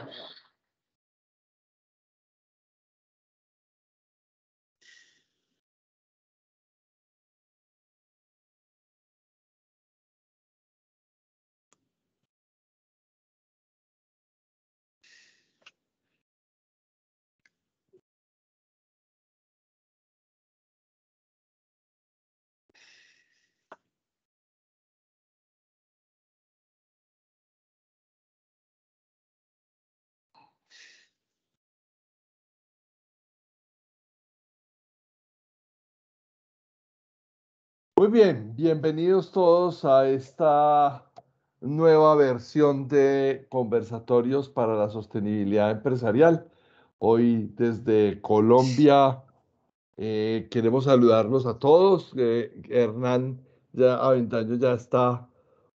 come out. Muy bien, bienvenidos todos a esta nueva versión de Conversatorios para la Sostenibilidad Empresarial. Hoy desde Colombia eh, queremos saludarlos a todos. Eh, Hernán ya, Aventaño ya está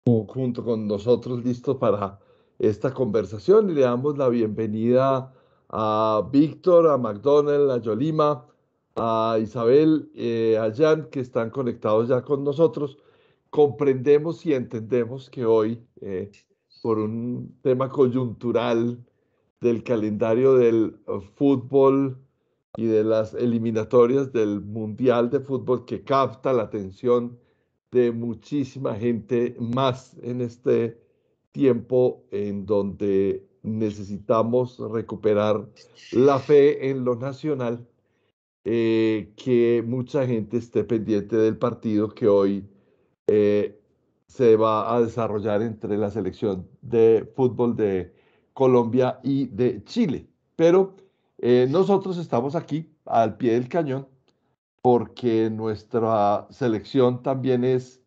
junto con nosotros listo para esta conversación y le damos la bienvenida a Víctor, a McDonald, a Yolima a Isabel, eh, a Jan, que están conectados ya con nosotros. Comprendemos y entendemos que hoy, eh, por un tema coyuntural del calendario del eh, fútbol y de las eliminatorias del Mundial de Fútbol que capta la atención de muchísima gente más en este tiempo en donde necesitamos recuperar la fe en lo nacional eh, que mucha gente esté pendiente del partido que hoy eh, se va a desarrollar entre la selección de fútbol de Colombia y de Chile. Pero eh, nosotros estamos aquí al pie del cañón porque nuestra selección también es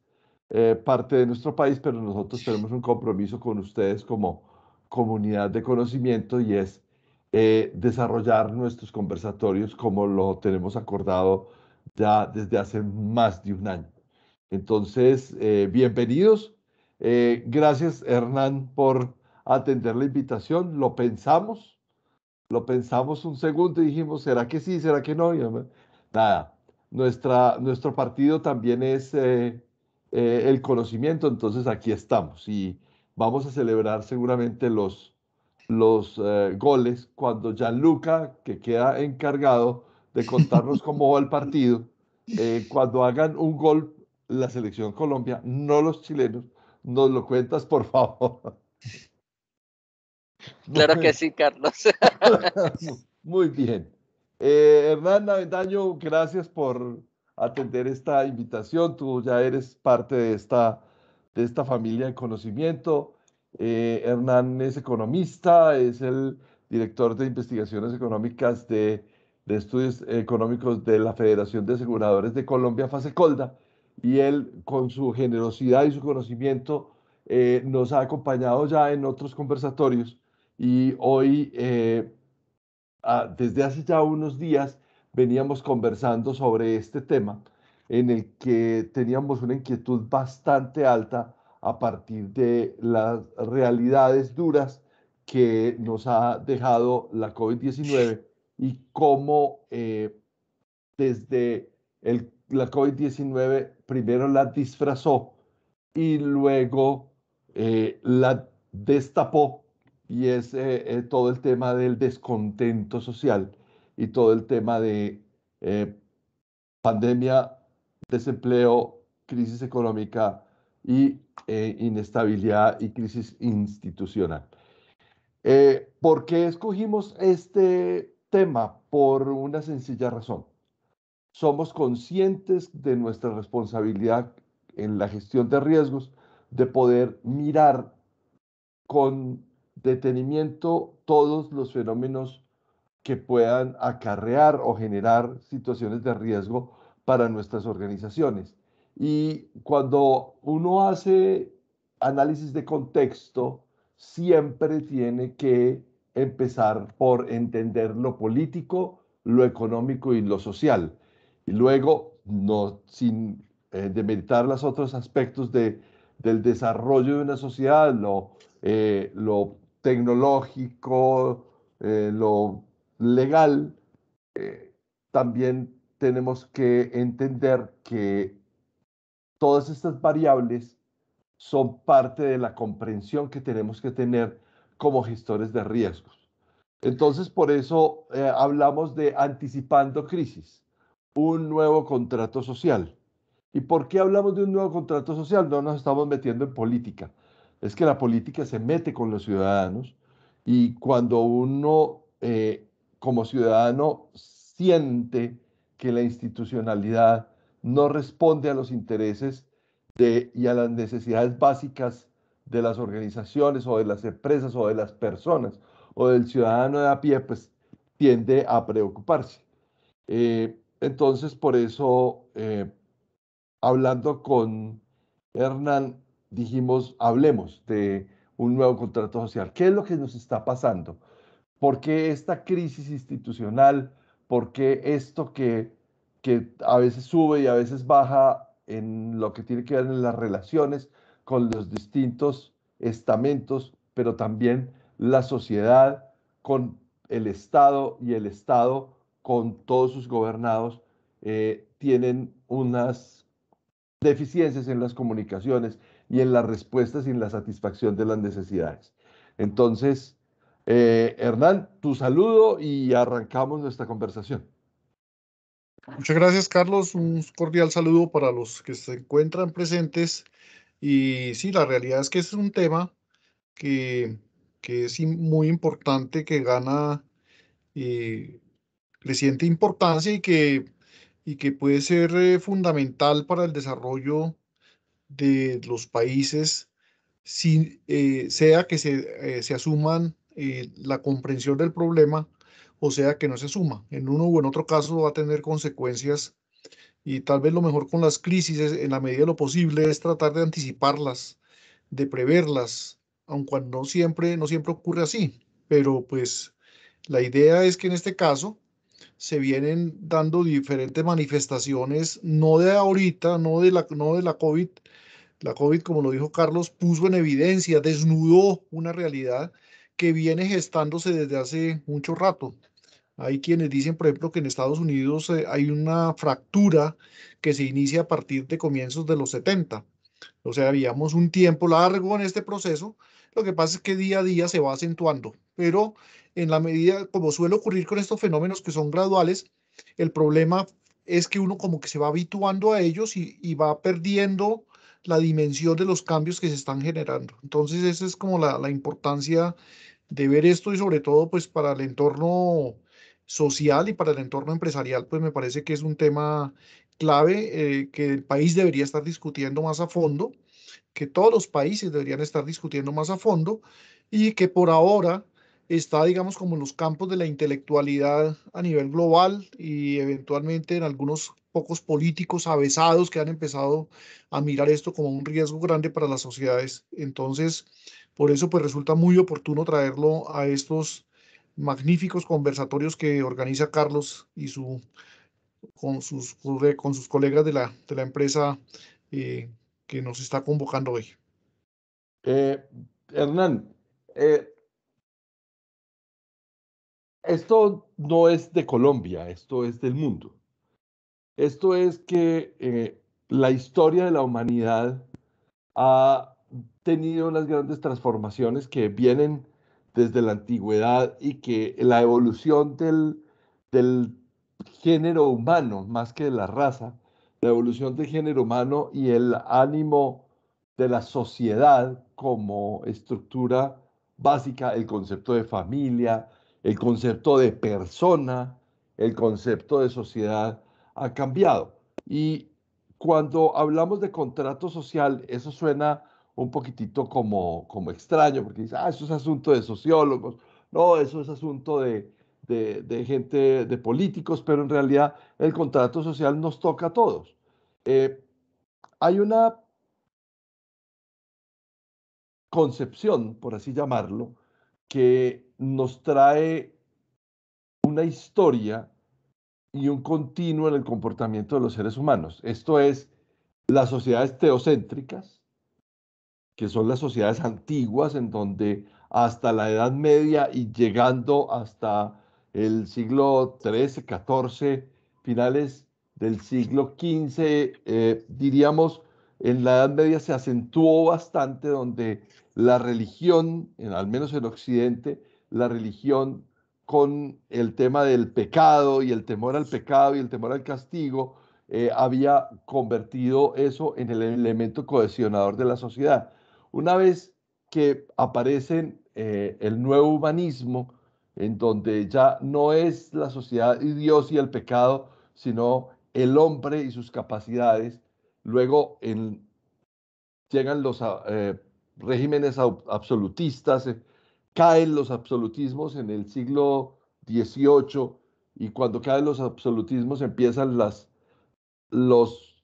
parte de nuestro país, pero nosotros tenemos un compromiso con ustedes como comunidad de conocimiento y es eh, desarrollar nuestros conversatorios como lo tenemos acordado ya desde hace más de un año. Entonces, eh, bienvenidos. Eh, gracias, Hernán, por atender la invitación. Lo pensamos, lo pensamos un segundo y dijimos, ¿será que sí? ¿Será que no? nada, nuestra, nuestro partido también es el conocimiento, entonces aquí estamos y vamos a celebrar seguramente los los eh, goles cuando Gianluca, que queda encargado de contarnos cómo va el partido, eh, cuando hagan un gol la selección Colombia, no los chilenos, nos lo cuentas, por favor. Claro que sí, Carlos. Muy bien. Eh, Hernán Avendaño, gracias por atender esta invitación. Tú ya eres parte de esta, de esta familia de conocimiento. Eh, Hernán es economista, es el director de investigaciones económicas de, estudios económicos de la Federación de Aseguradores de Colombia, FASECOLDA, y él con su generosidad y su conocimiento eh, nos ha acompañado ya en otros conversatorios y hoy, eh, ah, desde hace ya unos días, veníamos conversando sobre este tema en el que teníamos una inquietud bastante alta a partir de las realidades duras que nos ha dejado la COVID-19 y cómo eh, desde la COVID-19 primero la disfrazó y luego eh, la destapó y es eh, todo el tema del descontento social y todo el tema de pandemia, desempleo, crisis económica y eh, inestabilidad y crisis institucional. Eh, ¿Por qué escogimos este tema? Por una sencilla razón. Somos conscientes de nuestra responsabilidad en la gestión de riesgos, de poder mirar con detenimiento todos los fenómenos que puedan acarrear o generar situaciones de riesgo para nuestras organizaciones. Y cuando uno hace análisis de contexto, siempre tiene que empezar por entender lo político, lo económico y lo social. Y luego, no, sin eh, demeritar los otros aspectos de, del desarrollo de una sociedad, lo, eh, lo tecnológico, eh, lo legal, también tenemos que entender que todas estas variables son parte de la comprensión que tenemos que tener como gestores de riesgos. Entonces, por eso eh, hablamos de anticipando crisis, un nuevo contrato social. ¿Y por qué hablamos de un nuevo contrato social? No nos estamos metiendo en política. Es que la política se mete con los ciudadanos y cuando uno eh, como ciudadano siente que la institucionalidad no responde a los intereses de, y a las necesidades básicas de las organizaciones o de las empresas o de las personas o del ciudadano de a pie, pues tiende a preocuparse. Eh, entonces, por eso, eh, hablando con Hernán, dijimos, hablemos de un nuevo contrato social. ¿Qué es lo que nos está pasando? ¿Por qué esta crisis institucional? ¿Por qué esto que que a veces sube y a veces baja en lo que tiene que ver en las relaciones con los distintos estamentos, pero también la sociedad con el Estado y el Estado con todos sus gobernados eh, tienen unas deficiencias en las comunicaciones y en las respuestas y en la satisfacción de las necesidades. Entonces, eh, Hernán, tu saludo y arrancamos nuestra conversación. Muchas gracias, Carlos. Un cordial saludo para los que se encuentran presentes. Y sí, la realidad es que es un tema que, es muy importante, que gana le eh, siente importancia y que, y que puede ser eh, fundamental para el desarrollo de los países, si, eh, sea que se, se asuman la comprensión del problema o sea que no se suma. En uno u en otro caso va a tener consecuencias y tal vez lo mejor con las crisis, en la medida de lo posible, es tratar de anticiparlas, de preverlas, Aunque no siempre, no siempre ocurre así. Pero pues la idea es que en este caso se vienen dando diferentes manifestaciones, no de ahorita, no de la, no de la COVID. La COVID, como lo dijo Carlos, puso en evidencia, desnudó una realidad que viene gestándose desde hace mucho rato. Hay quienes dicen, por ejemplo, que en Estados Unidos eh, hay una fractura que se inicia a partir de comienzos de los 70. O sea, habíamos un tiempo largo en este proceso. Lo que pasa es que día a día se va acentuando, pero en la medida, como suele ocurrir con estos fenómenos que son graduales, el problema es que uno como que se va habituando a ellos y va perdiendo la dimensión de los cambios que se están generando. Entonces, esa es como la, importancia de ver esto y sobre todo pues para el entorno social y para el entorno empresarial, pues me parece que es un tema clave eh, que el país debería estar discutiendo más a fondo, que todos los países deberían estar discutiendo más a fondo y que por ahora está, digamos, como en los campos de la intelectualidad a nivel global y eventualmente en algunos pocos políticos avesados que han empezado a mirar esto como un riesgo grande para las sociedades. Entonces, por eso pues resulta muy oportuno traerlo a estos magníficos conversatorios que organiza Carlos y su, con, sus, con sus colegas de la, de la empresa eh, que nos está convocando hoy. Eh, Hernán, eh, esto no es de Colombia, esto es del mundo. Esto es que eh, la historia de la humanidad ha tenido las grandes transformaciones que vienen desde la antigüedad y que la evolución del, del género humano, más que de la raza, la evolución del género humano y el ánimo de la sociedad como estructura básica, el concepto de familia, el concepto de persona, el concepto de sociedad ha cambiado. Y cuando hablamos de contrato social, eso suena un poquitito como, como extraño, porque dice, ah, eso es asunto de sociólogos, no, eso es asunto de, gente, de políticos, pero en realidad el contrato social nos toca a todos. Eh, hay una concepción, por así llamarlo, que nos trae una historia y un continuo en el comportamiento de los seres humanos. Esto es las sociedades teocéntricas, que son las sociedades antiguas en donde hasta la Edad Media y llegando hasta el siglo XIII, XIV, finales del siglo XV, eh, diríamos, en la Edad Media se acentuó bastante donde la religión, en, al menos en Occidente, la religión con el tema del pecado y el temor al pecado y el temor al castigo, eh, había convertido eso en el elemento cohesionador de la sociedad. Una vez que aparece eh, el nuevo humanismo, en donde ya no es la sociedad y Dios y el pecado, sino el hombre y sus capacidades, luego llegan los eh, regímenes absolutistas, caen los absolutismos en el siglo XVIII y cuando caen los absolutismos empiezan los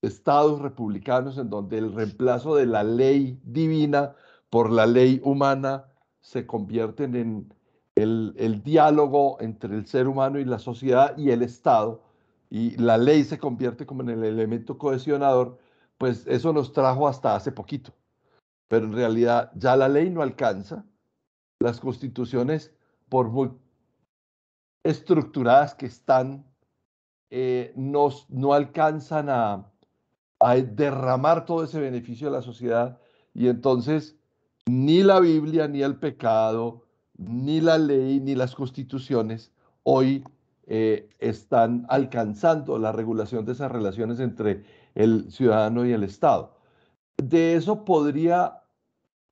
estados republicanos en donde el reemplazo de la ley divina por la ley humana se convierten en el diálogo entre el ser humano y la sociedad y el Estado, y la ley se convierte como en el elemento cohesionador, pues eso nos trajo hasta hace poquito. Pero en realidad ya la ley no alcanza, las constituciones, por muy estructuradas que están, eh, no, alcanzan a, derramar todo ese beneficio a la sociedad. Y entonces, ni la Biblia, ni el pecado, ni la ley, ni las constituciones hoy eh, están alcanzando la regulación de esas relaciones entre el ciudadano y el Estado. De eso podría,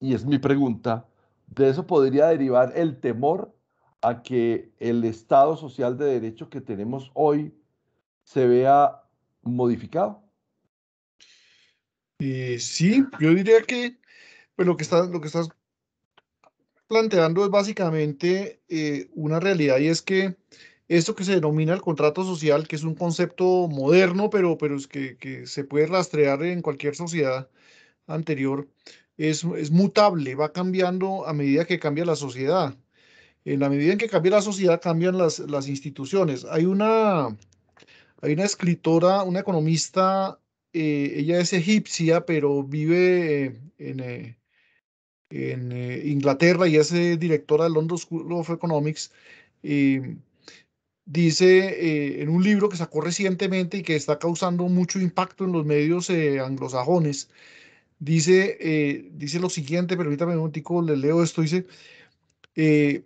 y es mi pregunta, de eso podría derivar el temor a que el Estado social de derecho que tenemos hoy se vea modificado. Eh, sí, yo diría que pues, lo, que estás, lo que estás planteando es básicamente eh, una realidad y es que esto que se denomina el contrato social, que es un concepto moderno, pero, pero es que se puede rastrear en cualquier sociedad anterior, es, mutable, va cambiando a medida que cambia la sociedad. En la medida en que cambia la sociedad, cambian las, las instituciones. Hay una, hay una escritora, una economista, eh, ella es egipcia, pero vive en, eh, en eh, Inglaterra y es directora del London School of Economics. dice en un libro que sacó recientemente y que está causando mucho impacto en los medios anglosajones, dice, eh, dice lo siguiente, permítame un tico, le leo esto, dice, eh,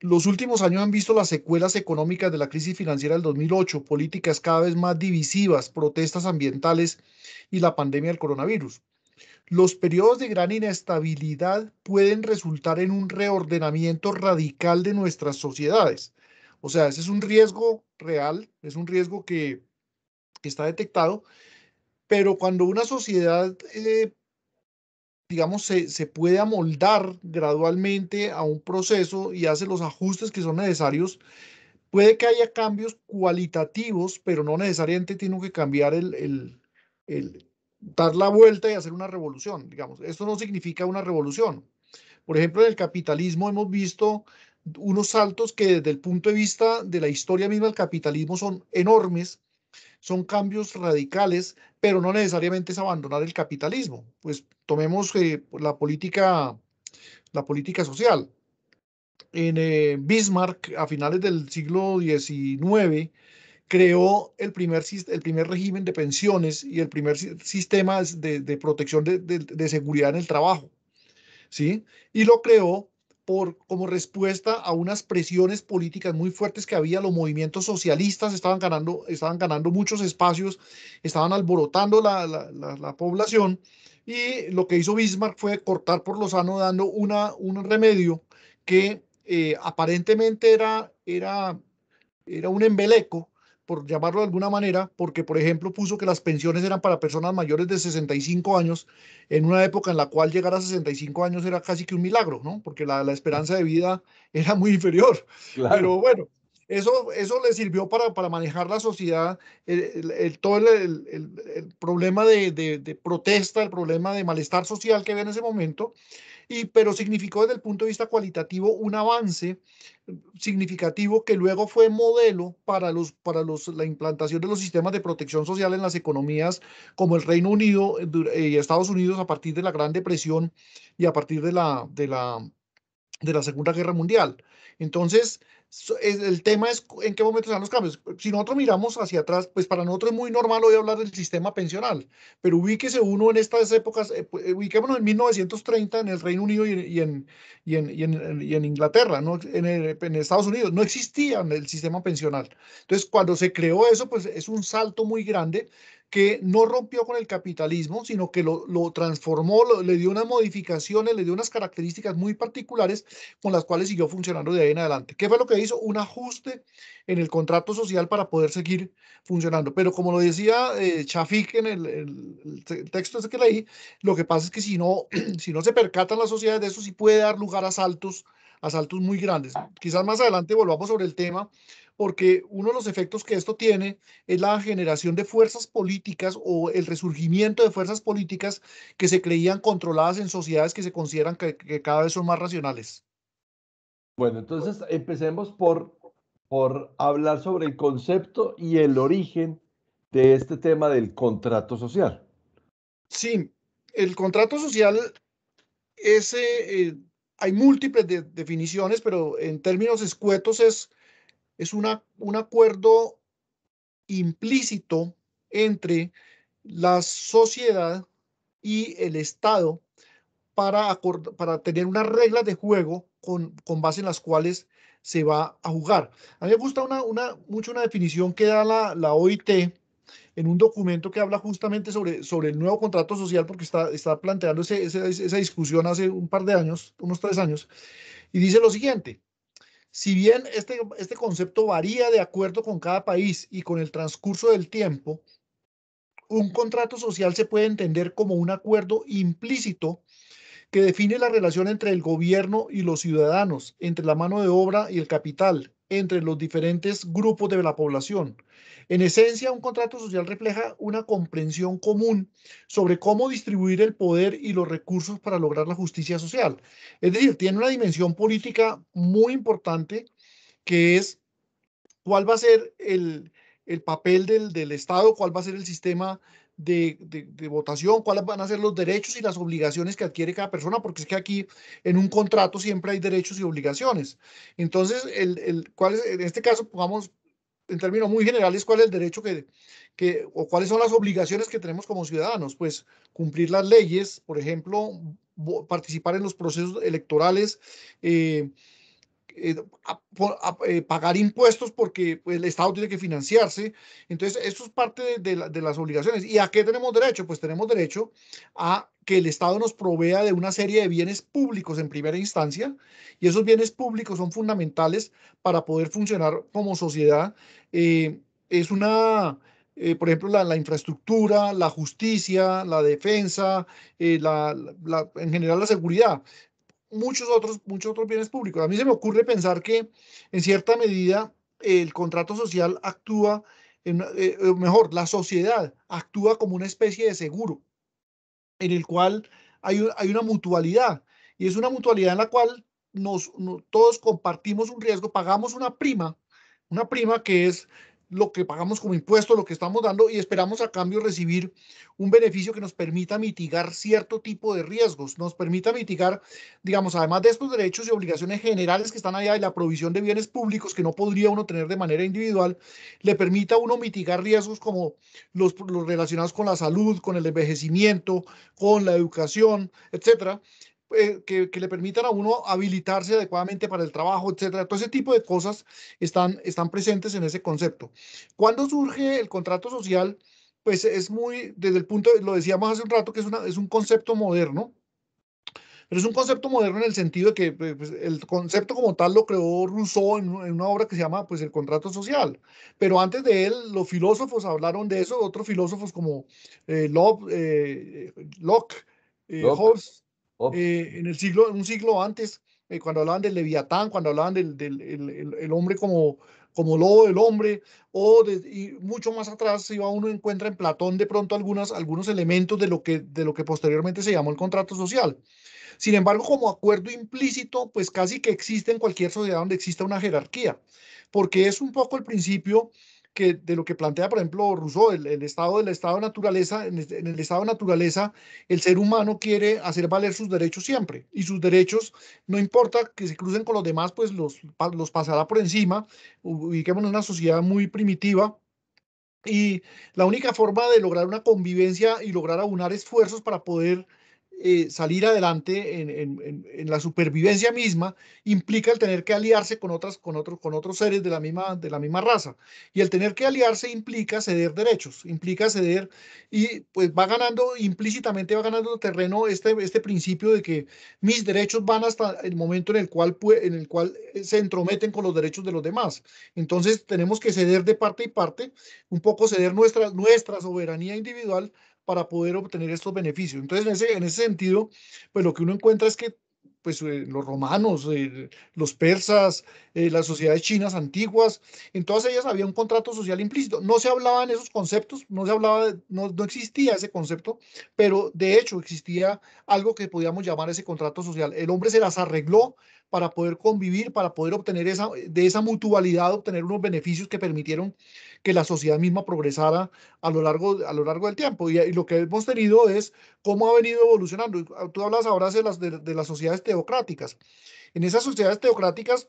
los últimos años han visto las secuelas económicas de la crisis financiera del 2008, políticas cada vez más divisivas, protestas ambientales y la pandemia del coronavirus. Los periodos de gran inestabilidad pueden resultar en un reordenamiento radical de nuestras sociedades. O sea, ese es un riesgo real, es un riesgo que, que está detectado, pero cuando una sociedad, eh, digamos, se, se puede amoldar gradualmente a un proceso y hace los ajustes que son necesarios, puede que haya cambios cualitativos, pero no necesariamente tiene que cambiar el, el, el, dar la vuelta y hacer una revolución, digamos. Esto no significa una revolución. Por ejemplo, en el capitalismo hemos visto unos saltos que desde el punto de vista de la historia misma del capitalismo son enormes, son cambios radicales, pero no necesariamente es abandonar el capitalismo. Pues tomemos eh, la, política, la política social. En eh, Bismarck, a finales del siglo XIX, creó el primer, el primer régimen de pensiones y el primer sistema de, protección de, de, seguridad en el trabajo. ¿sí? Y lo creó como respuesta a unas presiones políticas muy fuertes que había, los movimientos socialistas estaban ganando, estaban ganando muchos espacios, estaban alborotando la, población y lo que hizo Bismarck fue cortar por Lozano dando una, un remedio que eh, aparentemente era, era, era un embeleco, por llamarlo de alguna manera, porque por ejemplo puso que las pensiones eran para personas mayores de 65 años, en una época en la cual llegar a 65 años era casi que un milagro, ¿no? Porque la, la esperanza de vida era muy inferior. Pero bueno, eso, eso le sirvió para, para manejar la sociedad, el, todo el, el problema de, de, de, protesta, el problema de malestar social que había en ese momento pero significó desde el punto de vista cualitativo un avance significativo que luego fue modelo para, los, para los, la implantación de los sistemas de protección social en las economías como el Reino Unido y eh, eh, Estados Unidos a partir de la Gran Depresión y a partir de la, de la, de la Segunda Guerra Mundial. Entonces, el tema es en qué momento dan los cambios. Si nosotros miramos hacia atrás, pues para nosotros es muy normal hoy hablar del sistema pensional, pero ubíquese uno en estas épocas, eh, pues, ubiquémonos en 1930 en el Reino Unido y, en, y, en, y Inglaterra, ¿no? en, en Estados Unidos, no existía el sistema pensional. Entonces, cuando se creó eso, pues es un salto muy grande, que no rompió con el capitalismo, sino que lo, lo transformó, le dio unas modificaciones, le dio unas características muy particulares con las cuales siguió funcionando de ahí en adelante. ¿Qué fue lo que hizo? Un ajuste en el contrato social para poder seguir funcionando. Pero como lo decía Chafik eh, en el, texto ese que leí, lo que pasa es que si no, si no se percatan las sociedades de eso, sí puede dar lugar a saltos, a saltos muy grandes. Quizás más adelante volvamos sobre el tema, porque uno de los efectos que esto tiene es la generación de fuerzas políticas o el resurgimiento de fuerzas políticas que se creían controladas en sociedades que se consideran que, cada vez son más racionales. Bueno, entonces empecemos por, por hablar sobre el concepto y el origen de este tema del contrato social. Sí, el contrato social ese eh, eh, hay múltiples definiciones, pero en términos escuetos es es un acuerdo implícito entre la sociedad y el Estado para, para tener unas reglas de juego con, base en las cuales se va a jugar. A mí me gusta mucho una definición que da la, OIT en un documento que habla justamente sobre, sobre el nuevo contrato social, porque está, está planteando esa discusión hace un par de años, unos tres años, y dice lo siguiente, si bien este, este, concepto varía de acuerdo con cada país y con el transcurso del tiempo, un contrato social se puede entender como un acuerdo implícito que define la relación entre el gobierno y los ciudadanos, entre la mano de obra y el capital, entre los diferentes grupos de la población. En esencia, un contrato social refleja una comprensión común sobre cómo distribuir el poder y los recursos para lograr la justicia social. Es decir, tiene una dimensión política muy importante que es cuál va a ser el, papel del, del Estado, cuál va a ser el sistema de, votación, cuáles van a ser los derechos y las obligaciones que adquiere cada persona, porque es que aquí en un contrato siempre hay derechos y obligaciones. Entonces, el, el en este caso, pongamos en términos muy generales, cuál es el derecho que, que, o cuáles son las obligaciones que tenemos como ciudadanos, pues cumplir las leyes, por ejemplo, participar en los procesos electorales, eh, eh, eh, pagar impuestos porque pues, el Estado tiene que financiarse. Entonces, esto es parte de, las obligaciones. ¿Y a qué tenemos derecho? Pues tenemos derecho a que el Estado nos provea de una serie de bienes públicos en primera instancia, y esos bienes públicos son fundamentales para poder funcionar como sociedad. Eh, es una, por ejemplo, la, infraestructura, la justicia, la defensa, en general la seguridad muchos otros, muchos otros bienes públicos. A mí se me ocurre pensar que en cierta medida el contrato social actúa, en, eh, mejor, la sociedad actúa como una especie de seguro en el cual hay, una mutualidad y es una mutualidad en la cual nos, todos compartimos un riesgo, pagamos una prima, una prima que es lo que pagamos como impuesto, lo que estamos dando y esperamos a cambio recibir un beneficio que nos permita mitigar cierto tipo de riesgos, nos permita mitigar, digamos, además de estos derechos y obligaciones generales que están allá de la provisión de bienes públicos que no podría uno tener de manera individual, le permita a uno mitigar riesgos como los, los relacionados con la salud, con el envejecimiento, con la educación, etcétera, eh, que, le permitan a uno habilitarse adecuadamente para el trabajo, etcétera. Todo ese tipo de cosas están, están presentes en ese concepto. Cuando surge el contrato social, pues es muy, desde el punto, de, lo decíamos hace un rato, que es, una, es un concepto moderno, pero es un concepto moderno en el sentido de que pues, pues, el concepto como tal lo creó Rousseau en, una obra que se llama pues, El contrato social. Pero antes de él, los filósofos hablaron de eso, otros filósofos como eh, Locke, eh, Locke, Hobbes, eh, en el siglo, un siglo antes, eh, cuando hablaban del leviatán, cuando hablaban del, el, hombre como, como lobo del hombre, o mucho más atrás, si uno encuentra en Platón de pronto algunas, algunos elementos de lo, que, de lo que posteriormente se llamó el contrato social. Sin embargo, como acuerdo implícito, pues casi que existe en cualquier sociedad donde exista una jerarquía, porque es un poco el principio de lo que plantea, por ejemplo, Rousseau, el, estado del estado naturaleza, en el, estado de naturaleza, el ser humano quiere hacer valer sus derechos siempre y sus derechos, no importa que se crucen con los demás, pues los, los pasará por encima. Ubiquémonos en una sociedad muy primitiva, y la única forma de lograr una convivencia y lograr aunar esfuerzos para poder eh, salir adelante en, la supervivencia misma implica el tener que aliarse con, otras, con, otros con otros seres de la, misma, de la misma raza. Y el tener que aliarse implica ceder derechos, implica ceder y pues va ganando, implícitamente va ganando terreno este, este principio de que mis derechos van hasta el momento en el, cual, en el cual eh, se entrometen con los derechos de los demás. Entonces tenemos que ceder de parte y parte, un poco ceder nuestra, nuestra soberanía individual para poder obtener estos beneficios. Entonces, en ese, en ese sentido, pues lo que uno encuentra es que pues, eh, los romanos, eh, los persas, eh, las sociedades chinas antiguas, en todas ellas había un contrato social implícito. No se hablaban esos conceptos, no se hablaba, no, existía ese concepto, pero de hecho existía algo que podíamos llamar ese contrato social. El hombre se las arregló para poder convivir, para poder obtener esa, de esa mutualidad, obtener unos beneficios que permitieron que la sociedad misma progresara a lo largo, a lo largo del tiempo. Y, lo que hemos tenido es cómo ha venido evolucionando. Ah, tú hablas ahora de las, de, las sociedades teocráticas. En esas sociedades teocráticas,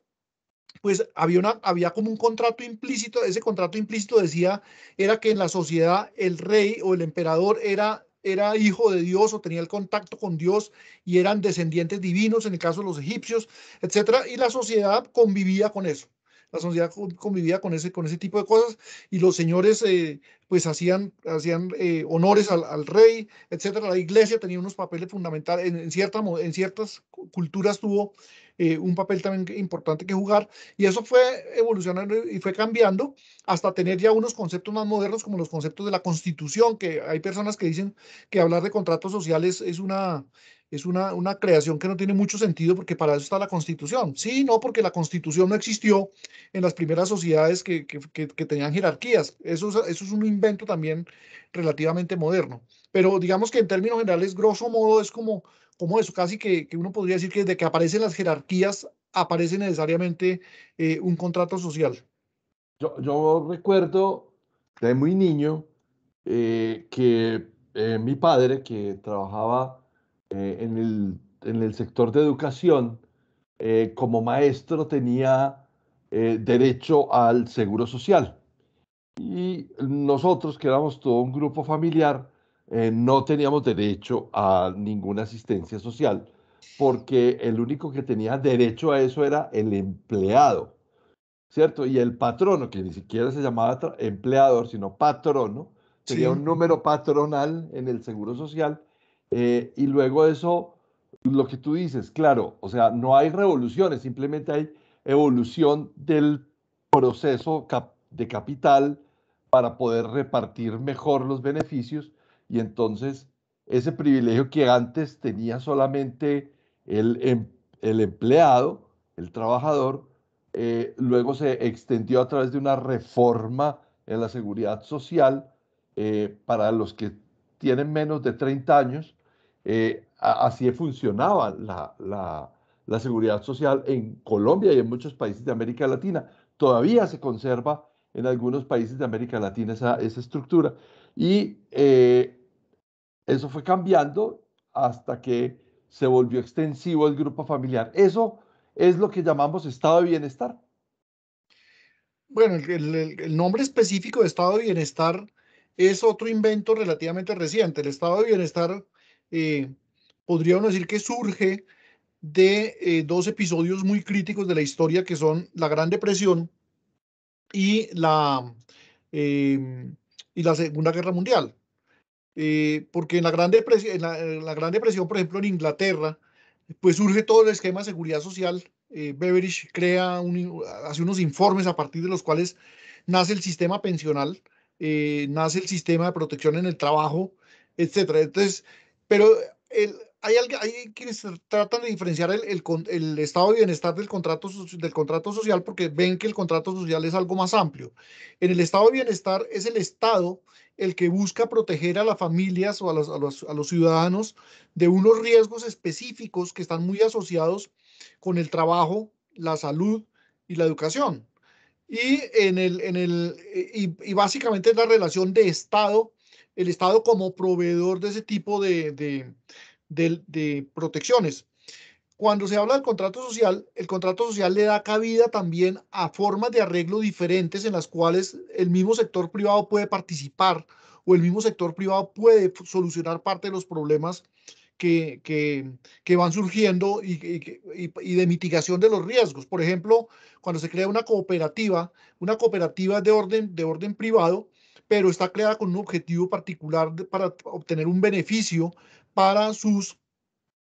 pues había, había como un contrato implícito, ese contrato implícito decía, era que en la sociedad el rey o el emperador era, era hijo de Dios o tenía el contacto con Dios y eran descendientes divinos, en el caso de los egipcios, etc. Y la sociedad convivía con eso la sociedad convivía con ese, con ese tipo de cosas y los señores eh, pues hacían, hacían eh, honores al, rey, etcétera. La iglesia tenía unos papeles fundamentales, en, en ciertas culturas tuvo eh, un papel también importante que jugar y eso fue evolucionando y fue cambiando hasta tener ya unos conceptos más modernos como los conceptos de la constitución, que hay personas que dicen que hablar de contratos sociales es una es una, una, creación que no tiene mucho sentido porque para eso está la constitución. Sí, no, porque la constitución no existió en las primeras sociedades que, que, que, tenían jerarquías. Eso, eso es un invento también relativamente moderno. Pero digamos que en términos generales, grosso modo, es como, como eso, casi que, uno podría decir que desde que aparecen las jerarquías, aparece necesariamente eh, un contrato social. Yo, yo, recuerdo de muy niño eh, que eh, mi padre, que trabajaba eh, en, el, sector de educación, eh, como maestro tenía eh, derecho al seguro social. Y nosotros, que éramos todo un grupo familiar, no teníamos derecho a ninguna asistencia social, porque el único que tenía derecho a eso era el empleado, ¿cierto? Y el patrono, que ni siquiera se llamaba empleador, sino patrono, tenía un número patronal en el Seguro Social eh, y luego eso, lo que tú dices, claro, o sea, no hay revoluciones, simplemente hay evolución del proceso de capital para poder repartir mejor los beneficios y entonces ese privilegio que antes tenía solamente el, em, el empleado, el trabajador, eh, luego se extendió a través de una reforma en la seguridad social eh, para los que tienen menos de 30 años eh, así funcionaba la, seguridad social en Colombia y en muchos países de América Latina. Todavía se conserva en algunos países de América Latina esa, estructura. Y eh, eso fue cambiando hasta que se volvió extensivo el grupo familiar. Eso es lo que llamamos estado de bienestar. Bueno, el, el nombre específico de estado de bienestar es otro invento relativamente reciente. El estado de bienestar eh, podríamos decir que surge de eh, dos episodios muy críticos de la historia que son la Gran Depresión y la, em, y la Segunda Guerra Mundial. Eh, porque en la, Gran Depresión, la, Gran Depresión, por ejemplo, en Inglaterra, pues surge todo el esquema de seguridad social eh, Beveridge crea un, hace unos informes a partir de los cuales nace el sistema pensional, eh, nace el sistema de protección en el trabajo, etcétera. Entonces, pero el, hay, hay, quienes tratan de diferenciar el, estado de bienestar del contrato, del contrato social porque ven que el contrato social es algo más amplio. En el estado de bienestar es el Estado el que busca proteger a las familias o a los, a los, ciudadanos de unos riesgos específicos que están muy asociados con el trabajo, la salud y la educación. Y, en el, en el, eh, y, y básicamente es la relación de Estado el Estado como proveedor de ese tipo de, protecciones. Cuando se habla del contrato social, el contrato social le da cabida también a formas de arreglo diferentes en las cuales el mismo sector privado puede participar o el mismo sector privado puede solucionar parte de los problemas que, van surgiendo y, y, de mitigación de los riesgos. Por ejemplo, cuando se crea una cooperativa, una cooperativa de orden, de orden privado, pero está creada con un objetivo particular para obtener un beneficio para sus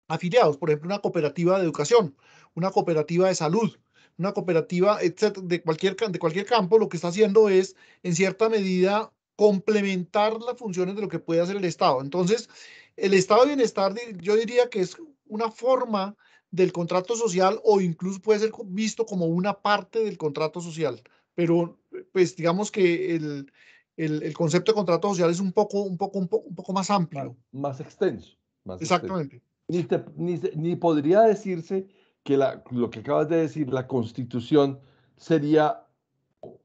afiliados. Por ejemplo, una cooperativa de educación, una cooperativa de salud, una cooperativa etcétera, de, cualquier, de cualquier campo, lo que está haciendo es, en cierta medida, complementar las funciones de lo que puede hacer el Estado. Entonces, el Estado de Bienestar, yo diría que es una forma del contrato social o incluso puede ser visto como una parte del contrato social. Pero, pues digamos que el, el, concepto de contrato social es un poco, un poco, un poco, más amplio. Más extenso. Exactamente. Ni, podría decirse que lo que acabas de decir, la constitución sería,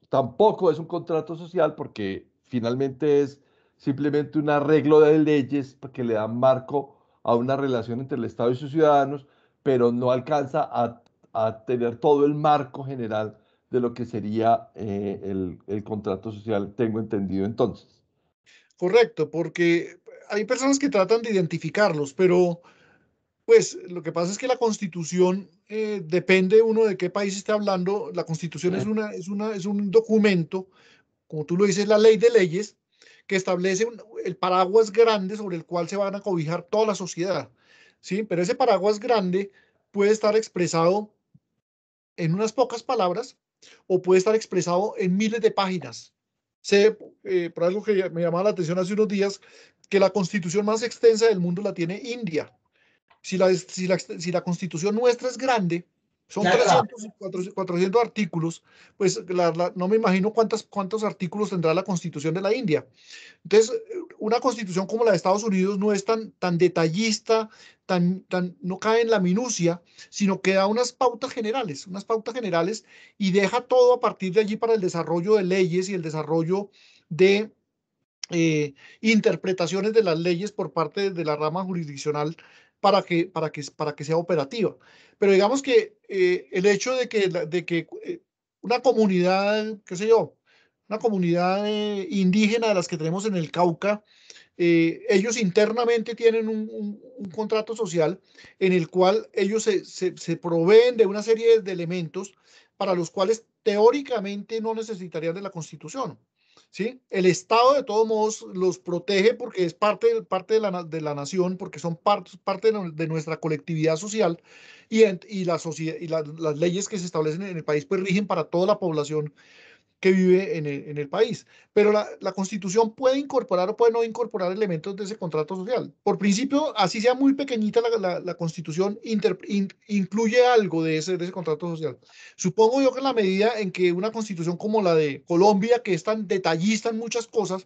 tampoco es un contrato social porque finalmente es simplemente un arreglo de leyes que le dan marco a una relación entre el Estado y sus ciudadanos, pero no alcanza a tener todo el marco general de lo que sería eh, el, contrato social, tengo entendido entonces. Correcto, porque hay personas que tratan de identificarlos, pero pues lo que pasa es que la constitución eh, depende uno de qué país esté hablando. La constitución es, eh. una, es, una, es un documento, como tú lo dices, la ley de leyes, que establece el paraguas grande sobre el cual se van a cobijar toda la sociedad. ¿sí? Pero ese paraguas grande puede estar expresado en unas pocas palabras o puede estar expresado en miles de páginas. Sé, eh, por algo que me llamaba la atención hace unos días, que la constitución más extensa del mundo la tiene India. Si la, si la, si la constitución nuestra es grande, son 300, 400, artículos, pues no me imagino cuántas, cuántos artículos tendrá la constitución de la India. Entonces, una constitución como la de Estados Unidos no es tan, tan detallista, tan, tan, no cae en la minucia, sino que da unas pautas generales, unas pautas generales y deja todo a partir de allí para el desarrollo de leyes y el desarrollo de eh, interpretaciones de las leyes por parte de la rama jurisdiccional para que, para que, para que sea operativa. Pero digamos que eh, el hecho de que, de que eh, una comunidad, qué sé yo, una comunidad eh, indígena de las que tenemos en el Cauca, ellos internamente tienen un, contrato social en el cual ellos se, proveen de una serie de elementos para los cuales teóricamente no necesitarían de la Constitución. El Estado, de todos modos, los protege porque es parte, de, la, de la nación, porque son parte de, nuestra colectividad social y, y, y las leyes que se establecen en el país pues, rigen para toda la población que vive en el, país. Pero la, la, Constitución puede incorporar o puede no incorporar elementos de ese contrato social. Por principio, así sea muy pequeñita la, la, Constitución, incluye algo de ese, de ese contrato social. Supongo yo que en la medida en que una Constitución como la de Colombia, que es tan detallista en muchas cosas,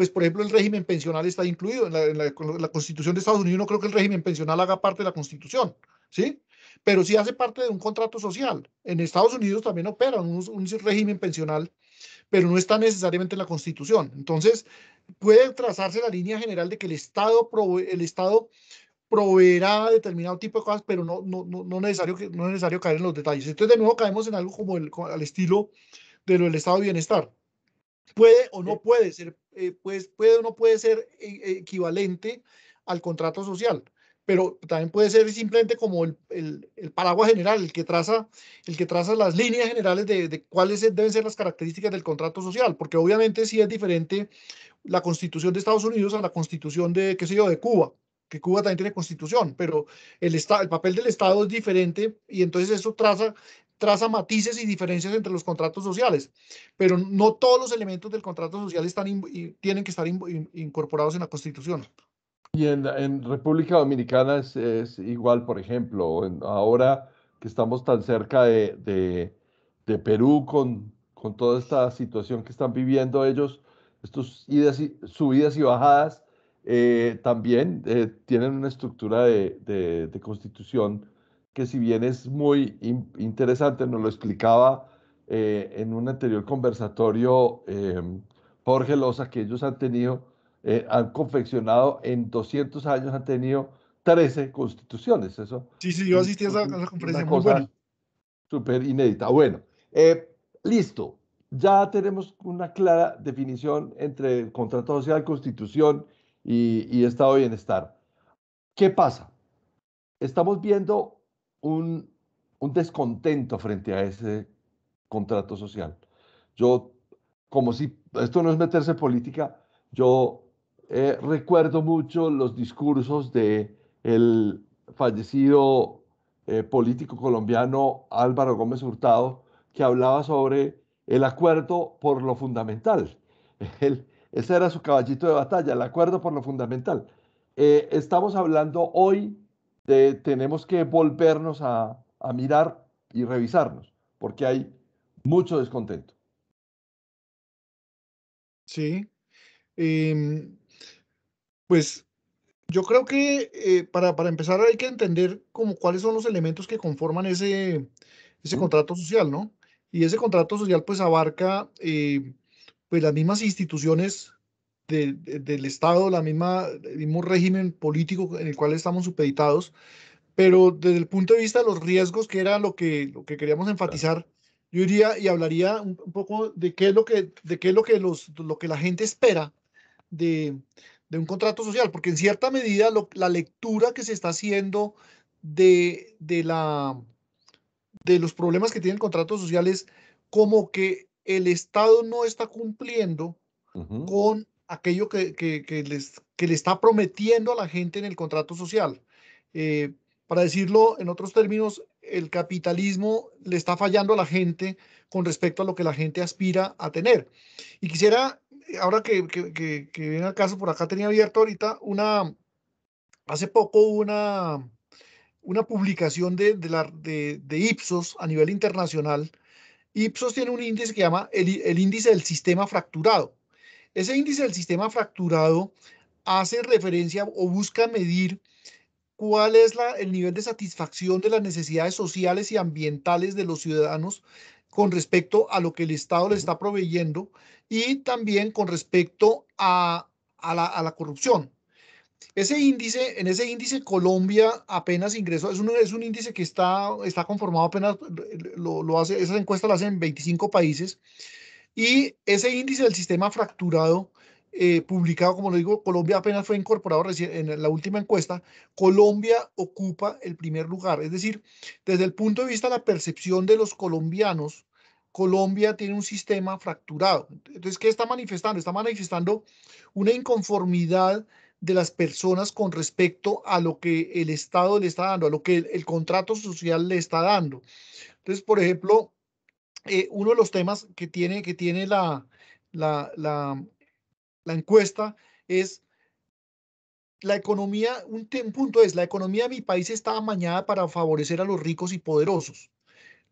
pues por ejemplo el régimen pensional está incluido en la, Constitución de Estados Unidos, no creo que el régimen pensional haga parte de la Constitución, ¿sí? Pero sí hace parte de un contrato social. En Estados Unidos también opera un, régimen pensional, pero no está necesariamente en la Constitución. Entonces, puede trazarse la línea general de que el Estado, el Estado proveerá determinado tipo de cosas, pero no, no, no, necesario, no es necesario caer en los detalles. Entonces, de nuevo caemos en algo como el, al estilo de lo del estado de bienestar puede o no puede ser, eh, pues puede o no puede ser eh, equivalente al contrato social, pero también puede ser simplemente como el, el, paraguas general, el que traza, el que traza las líneas generales de, de, cuáles deben ser las características del contrato social, porque obviamente sí es diferente la constitución de Estados Unidos a la constitución de, qué sé yo, de Cuba que Cuba también tiene constitución, pero el, el papel del Estado es diferente y entonces eso traza traza matices y diferencias entre los contratos sociales, pero no todos los elementos del contrato social están tienen que estar incorporados en la Constitución. Y en, República Dominicana es, igual, por ejemplo, ahora que estamos tan cerca de, Perú con, con, toda esta situación que están viviendo ellos, estos y, subidas y bajadas, eh, también eh, tienen una estructura de, de constitución que si bien es muy interesante, nos lo explicaba eh, en un anterior conversatorio eh, Jorge Loza, que ellos han tenido, eh, han confeccionado en 200 años, han tenido 13 constituciones. Eso, sí, sí, yo asistí a esa, conferencia, Súper inédita. Bueno, eh, listo. Ya tenemos una clara definición entre contrato social, constitución y, y estado de bienestar. ¿Qué pasa? Estamos viendo un, descontento frente a ese contrato social. Yo, como si esto no es meterse en política, yo eh, recuerdo mucho los discursos de el fallecido eh, político colombiano Álvaro Gómez Hurtado, que hablaba sobre el acuerdo por lo fundamental. El, ese era su caballito de batalla, el acuerdo por lo fundamental. Eh, estamos hablando hoy eh, tenemos que volvernos a, mirar y revisarnos, porque hay mucho descontento. Sí. Em, pues yo creo que eh, para, empezar hay que entender como cuáles son los elementos que conforman ese, contrato social, ¿no? Y ese contrato social pues abarca eh, pues las mismas instituciones del Estado, la misma, el mismo régimen político en el cual estamos supeditados, pero desde el punto de vista de los riesgos, que era lo que, lo que queríamos enfatizar, yo iría y hablaría un, poco de qué es lo que, de qué es lo que, los, lo que la gente espera de, un contrato social, porque en cierta medida la lectura que se está haciendo de, la, de los problemas que tienen contratos sociales, como que el Estado no está cumpliendo con aquello que, les, le está prometiendo a la gente en el contrato social. Eh, para decirlo en otros términos, el capitalismo le está fallando a la gente con respecto a lo que la gente aspira a tener. Y quisiera, eh, ahora que, que, que, viene al caso, por acá tenía abierto ahorita una, hace poco una, una publicación de, la, de, de Ipsos a nivel internacional. Ipsos tiene un índice que llama el índice del sistema fracturado. Ese índice del sistema fracturado hace referencia o busca medir cuál es el nivel de satisfacción de las necesidades sociales y ambientales de los ciudadanos con respecto a lo que el Estado les está proveyendo y también con respecto a, la, corrupción. Ese índice, en ese índice Colombia apenas ingresó, es un, es un índice que está, está conformado apenas, lo, hace, esas encuestas las hacen en 25 países y ese índice del sistema fracturado eh, publicado, como lo digo, Colombia apenas fue incorporado en la última encuesta, Colombia ocupa el primer lugar. Es decir, desde el punto de vista de la percepción de los colombianos, Colombia tiene un sistema fracturado. Entonces, ¿qué está manifestando? Está manifestando una inconformidad de las personas con respecto a lo que el Estado le está dando, a lo que el, el contrato social le está dando. Entonces, por ejemplo, eh, uno de los temas que tiene, que tiene la, la, la, encuesta es la economía, un, un punto es, la economía de mi país está amañada para favorecer a los ricos y poderosos.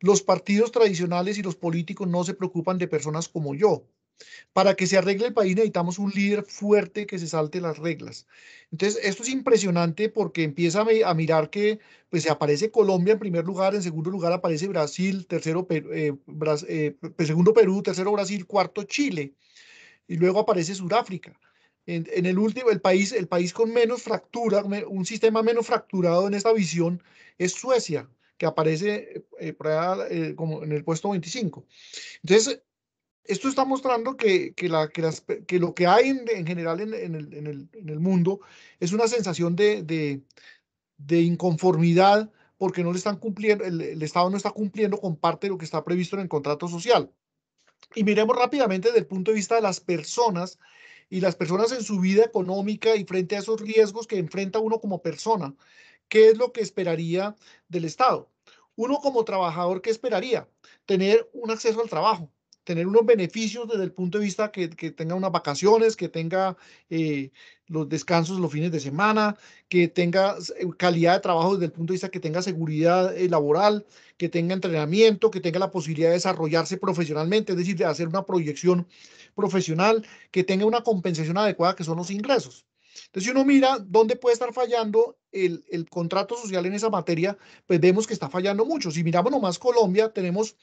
Los partidos tradicionales y los políticos no se preocupan de personas como yo. Para que se arregle el país necesitamos un líder fuerte que se salte las reglas. Entonces, esto es impresionante porque empieza a mirar que pues, se aparece Colombia en primer lugar, en segundo lugar aparece Brasil, tercero eh, eh, segundo Perú, tercero Brasil, cuarto Chile, y luego aparece Sudáfrica. En, el último, el país, el país con menos fractura, un sistema menos fracturado en esta visión es Suecia, que aparece eh, como en el puesto 25. Entonces, esto está mostrando que, la, que, lo que hay en, general en, el, mundo es una sensación de, inconformidad porque no le están cumpliendo, el, el, Estado no está cumpliendo con parte de lo que está previsto en el contrato social. Y miremos rápidamente desde el punto de vista de las personas y las personas en su vida económica y frente a esos riesgos que enfrenta uno como persona, ¿qué es lo que esperaría del Estado? Uno como trabajador, ¿qué esperaría? Tener un acceso al trabajo, tener unos beneficios desde el punto de vista que, que tenga unas vacaciones, que tenga eh, los descansos los fines de semana, que tenga eh, calidad de trabajo desde el punto de vista que tenga seguridad eh, laboral, que tenga entrenamiento, que tenga la posibilidad de desarrollarse profesionalmente, es decir, de hacer una proyección profesional, que tenga una compensación adecuada que son los ingresos. Entonces, si uno mira dónde puede estar fallando el, contrato social en esa materia, pues vemos que está fallando mucho. Si miramos nomás Colombia, tenemos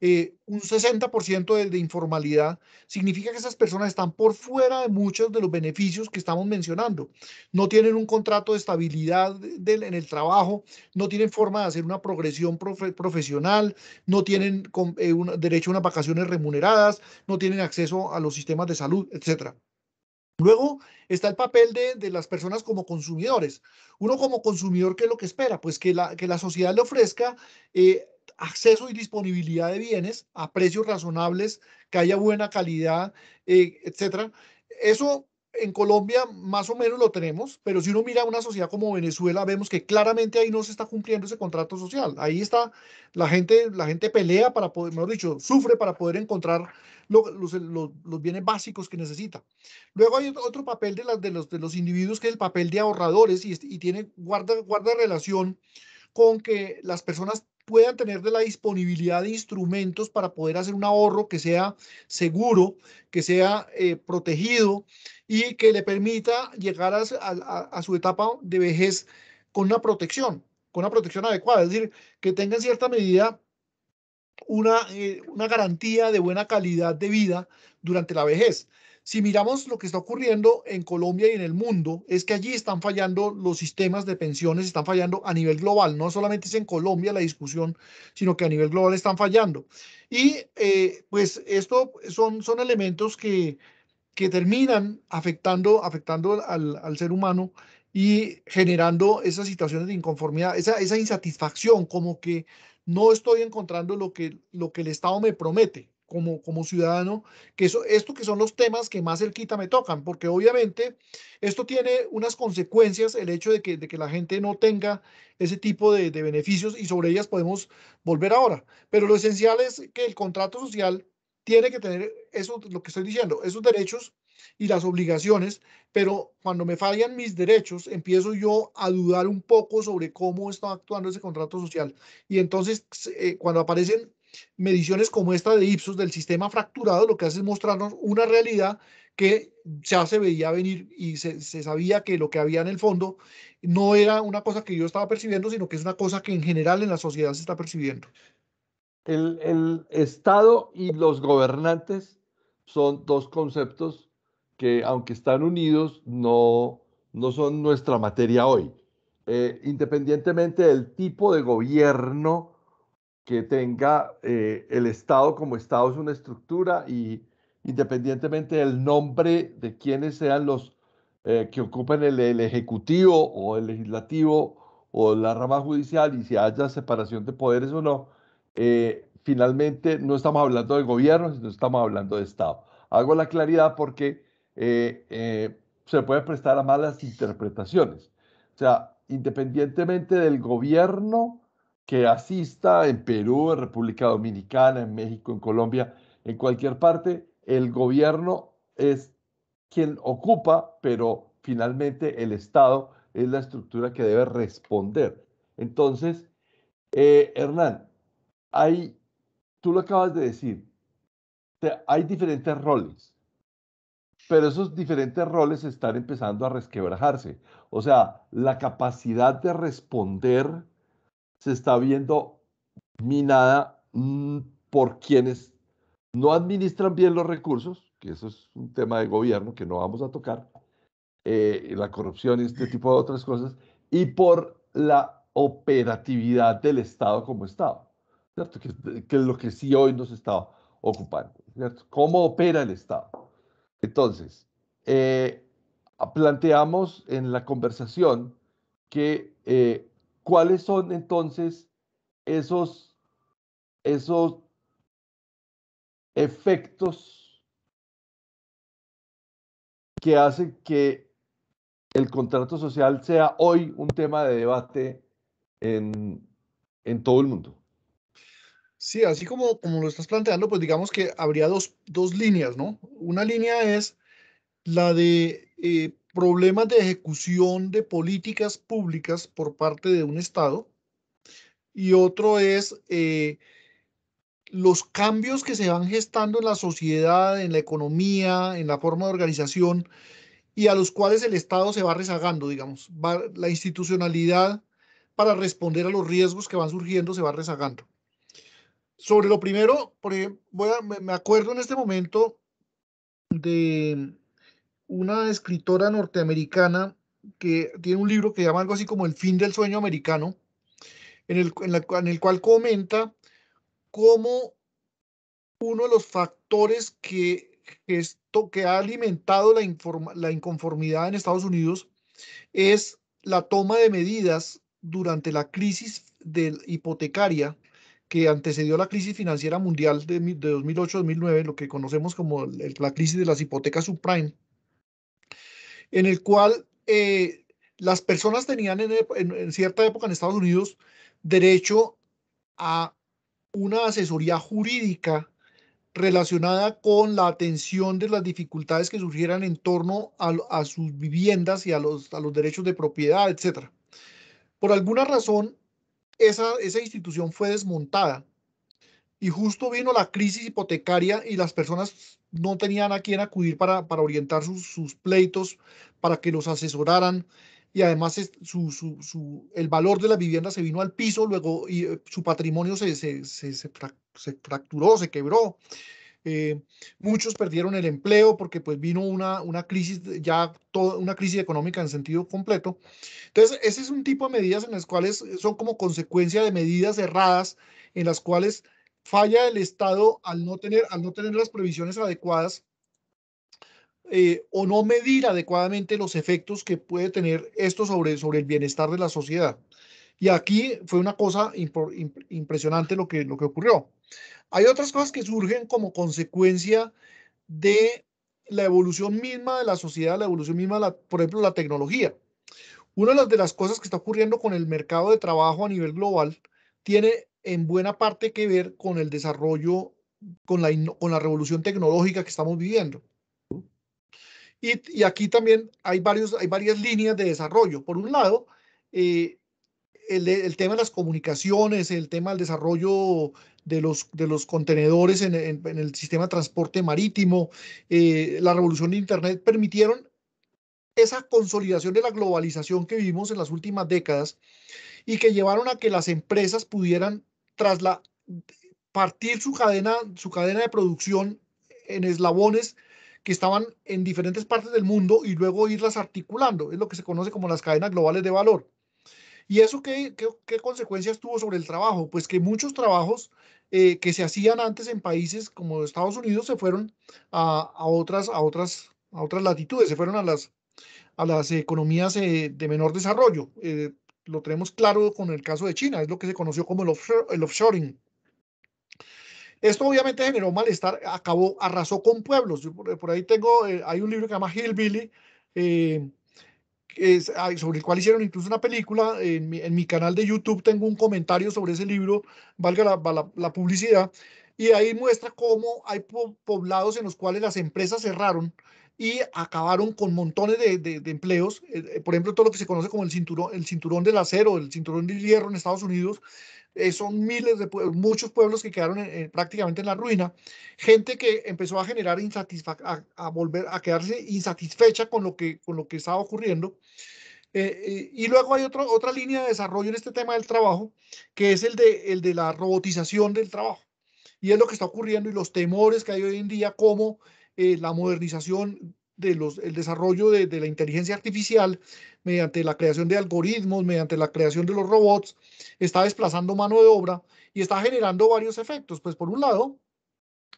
eh, un 60% de, informalidad. Significa que esas personas están por fuera de muchos de los beneficios que estamos mencionando. No tienen un contrato de estabilidad en el trabajo, no tienen forma de hacer una progresión profesional, no tienen eh, derecho a unas vacaciones remuneradas, no tienen acceso a los sistemas de salud, etcétera. Luego está el papel de, las personas como consumidores. Uno como consumidor, ¿qué es lo que espera? Pues que la, que la sociedad le ofrezca eh, acceso y disponibilidad de bienes a precios razonables, que haya buena calidad, etc. Eh, etcétera. Eso en Colombia más o menos lo tenemos, pero si uno mira una sociedad como Venezuela, vemos que claramente ahí no se está cumpliendo ese contrato social. Ahí está la gente, la gente pelea para poder, mejor dicho, sufre para poder encontrar los, bienes básicos que necesita. Luego hay otro papel de, de, los, de los individuos que es el papel de ahorradores y, y tiene, guarda, guarda relación con que las personas puedan tener de la disponibilidad de instrumentos para poder hacer un ahorro que sea seguro, que sea eh, protegido y que le permita llegar a, su etapa de vejez con una protección, con una protección adecuada. Es decir, que tengan cierta medida una, eh, una garantía de buena calidad de vida durante la vejez. Si miramos lo que está ocurriendo en Colombia y en el mundo, es que allí están fallando los sistemas de pensiones, están fallando a nivel global. No solamente es en Colombia la discusión, sino que a nivel global están fallando. Y eh, pues esto son, son elementos que, que terminan afectando, afectando al, ser humano y generando esas situaciones de inconformidad, esa, esa insatisfacción, como que no estoy encontrando lo que, lo que el Estado me promete como, como ciudadano, que eso, esto que son los temas que más cerquita me tocan, porque obviamente esto tiene unas consecuencias, el hecho de que, de que la gente no tenga ese tipo de, de beneficios y sobre ellas podemos volver ahora. Pero lo esencial es que el contrato social tiene que tener eso, lo que estoy diciendo, esos derechos y las obligaciones, pero cuando me fallan mis derechos, empiezo yo a dudar un poco sobre cómo está actuando ese contrato social. Y entonces, eh, cuando aparecen mediciones como esta de Ipsos del sistema fracturado, lo que hace es mostrarnos una realidad que ya se veía venir y se, se, sabía que lo que había en el fondo no era una cosa que yo estaba percibiendo, sino que es una cosa que en general en la sociedad se está percibiendo. El, el Estado y los gobernantes son dos conceptos que aunque están unidos, no, no son nuestra materia hoy. Eh, independientemente del tipo de gobierno que tenga eh, el Estado como Estado es una estructura y independientemente del nombre de quienes sean los eh, que ocupen el, el, Ejecutivo o el Legislativo o la rama judicial y si haya separación de poderes o no, finalmente no estamos hablando de gobierno, sino estamos hablando de Estado. Hago la claridad porque eh, eh, se puede prestar a malas interpretaciones. O sea, independientemente del gobierno que asista en Perú, en República Dominicana, en México, en Colombia, en cualquier parte, el gobierno es quien ocupa, pero finalmente el Estado es la estructura que debe responder. Entonces, eh, Hernán, tú lo acabas de decir, hay diferentes roles pero esos diferentes roles están empezando a resquebrajarse. O sea, la capacidad de responder se está viendo minada mm, por quienes no administran bien los recursos, que eso es un tema de gobierno que no vamos a tocar, eh, la corrupción y este tipo de otras cosas, y por la operatividad del Estado como Estado, ¿cierto? Que, es lo que sí hoy nos está ocupando, ¿cierto? ¿Cómo opera el Estado? Entonces, eh, planteamos en la conversación que eh, cuáles son entonces esos, esos efectos que hacen que el contrato social sea hoy un tema de debate en todo el mundo. Sí, así como, como lo estás planteando, pues digamos que habría dos, líneas, ¿no? Una línea es la de eh, problemas de ejecución de políticas públicas por parte de un Estado y otro es eh, los cambios que se van gestando en la sociedad, en la economía, en la forma de organización y a los cuales el Estado se va rezagando, digamos, la institucionalidad para responder a los riesgos que van surgiendo se va rezagando. Sobre lo primero, por me acuerdo en este momento de una escritora norteamericana que tiene un libro que llama algo así como El fin del sueño americano, en el, el cual comenta cómo uno de los factores que, que ha alimentado la, la inconformidad en Estados Unidos es la toma de medidas durante la crisis del hipotecaria que antecedió la crisis financiera mundial de, 2008-2009, lo que conocemos como la crisis de las hipotecas subprime, en el cual eh, las personas tenían en, cierta época en Estados Unidos derecho a una asesoría jurídica relacionada con la atención de las dificultades que surgieran en torno a, sus viviendas y a los, a los, derechos de propiedad, etc. Por alguna razón, esa, institución fue desmontada y justo vino la crisis hipotecaria y las personas no tenían a quién acudir para, para orientar sus, pleitos, para que los asesoraran y además el valor de la vivienda se vino al piso, luego y eh, su patrimonio se, se fracturó, se quebró. Eh, muchos perdieron el empleo porque pues vino una, una crisis, ya toda una crisis económica en sentido completo. Entonces, ese es un tipo de medidas en las cuales eh, son como consecuencia de medidas erradas en las cuales falla el Estado al no tener, al no tener las previsiones adecuadas eh, o no medir adecuadamente los efectos que puede tener esto sobre, sobre el bienestar de la sociedad. Y aquí fue una cosa impresionante lo que, lo que ocurrió. Hay otras cosas que surgen como consecuencia de la evolución misma de la sociedad, la evolución misma, la, por ejemplo, la tecnología. Una de las cosas que está ocurriendo con el mercado de trabajo a nivel global tiene en buena parte que ver con el desarrollo, con la, con la revolución tecnológica que estamos viviendo. Y, aquí también hay, varios, hay varias líneas de desarrollo. Por un lado, eh, el, tema de las comunicaciones, el tema del desarrollo de los, de los contenedores en, el sistema de transporte marítimo, eh, la revolución de Internet permitieron esa consolidación de la globalización que vivimos en las últimas décadas y que llevaron a que las empresas pudieran trasla partir su cadena, su cadena de producción en eslabones que estaban en diferentes partes del mundo y luego irlas articulando. Es lo que se conoce como las cadenas globales de valor. ¿Y eso qué, qué, consecuencias tuvo sobre el trabajo? Pues que muchos trabajos eh, que se hacían antes en países como Estados Unidos se fueron a, a otras, a, otras, a otras latitudes, se fueron a las, a las economías eh, de menor desarrollo. Eh, lo tenemos claro con el caso de China, es lo que se conoció como el, offshoring. Esto obviamente generó malestar, acabó, arrasó con pueblos. por, ahí tengo, hay un libro que se llama Hillbilly sobre el cual hicieron incluso una película. En mi, canal de YouTube tengo un comentario sobre ese libro, valga la, publicidad, y ahí muestra cómo hay poblados en los cuales las empresas cerraron y acabaron con montones de, empleos. Eh, eh, por ejemplo, todo lo que se conoce como el cinturón, el cinturón del acero, el cinturón del hierro en Estados Unidos, eh, son miles de pueblos, muchos pueblos que quedaron prácticamente en la ruina, gente que empezó a generar insatisfacción, a, volver a quedarse insatisfecha con lo que, con lo que estaba ocurriendo. Eh, eh, y luego hay otra otra línea de desarrollo en este tema del trabajo, que es el de, el de la robotización del trabajo. Y es lo que está ocurriendo y los temores que hay hoy en día, como la modernización los, el desarrollo de, la inteligencia artificial mediante la creación de algoritmos, mediante la creación de los robots, está desplazando mano de obra y está generando varios efectos. Pues por un lado,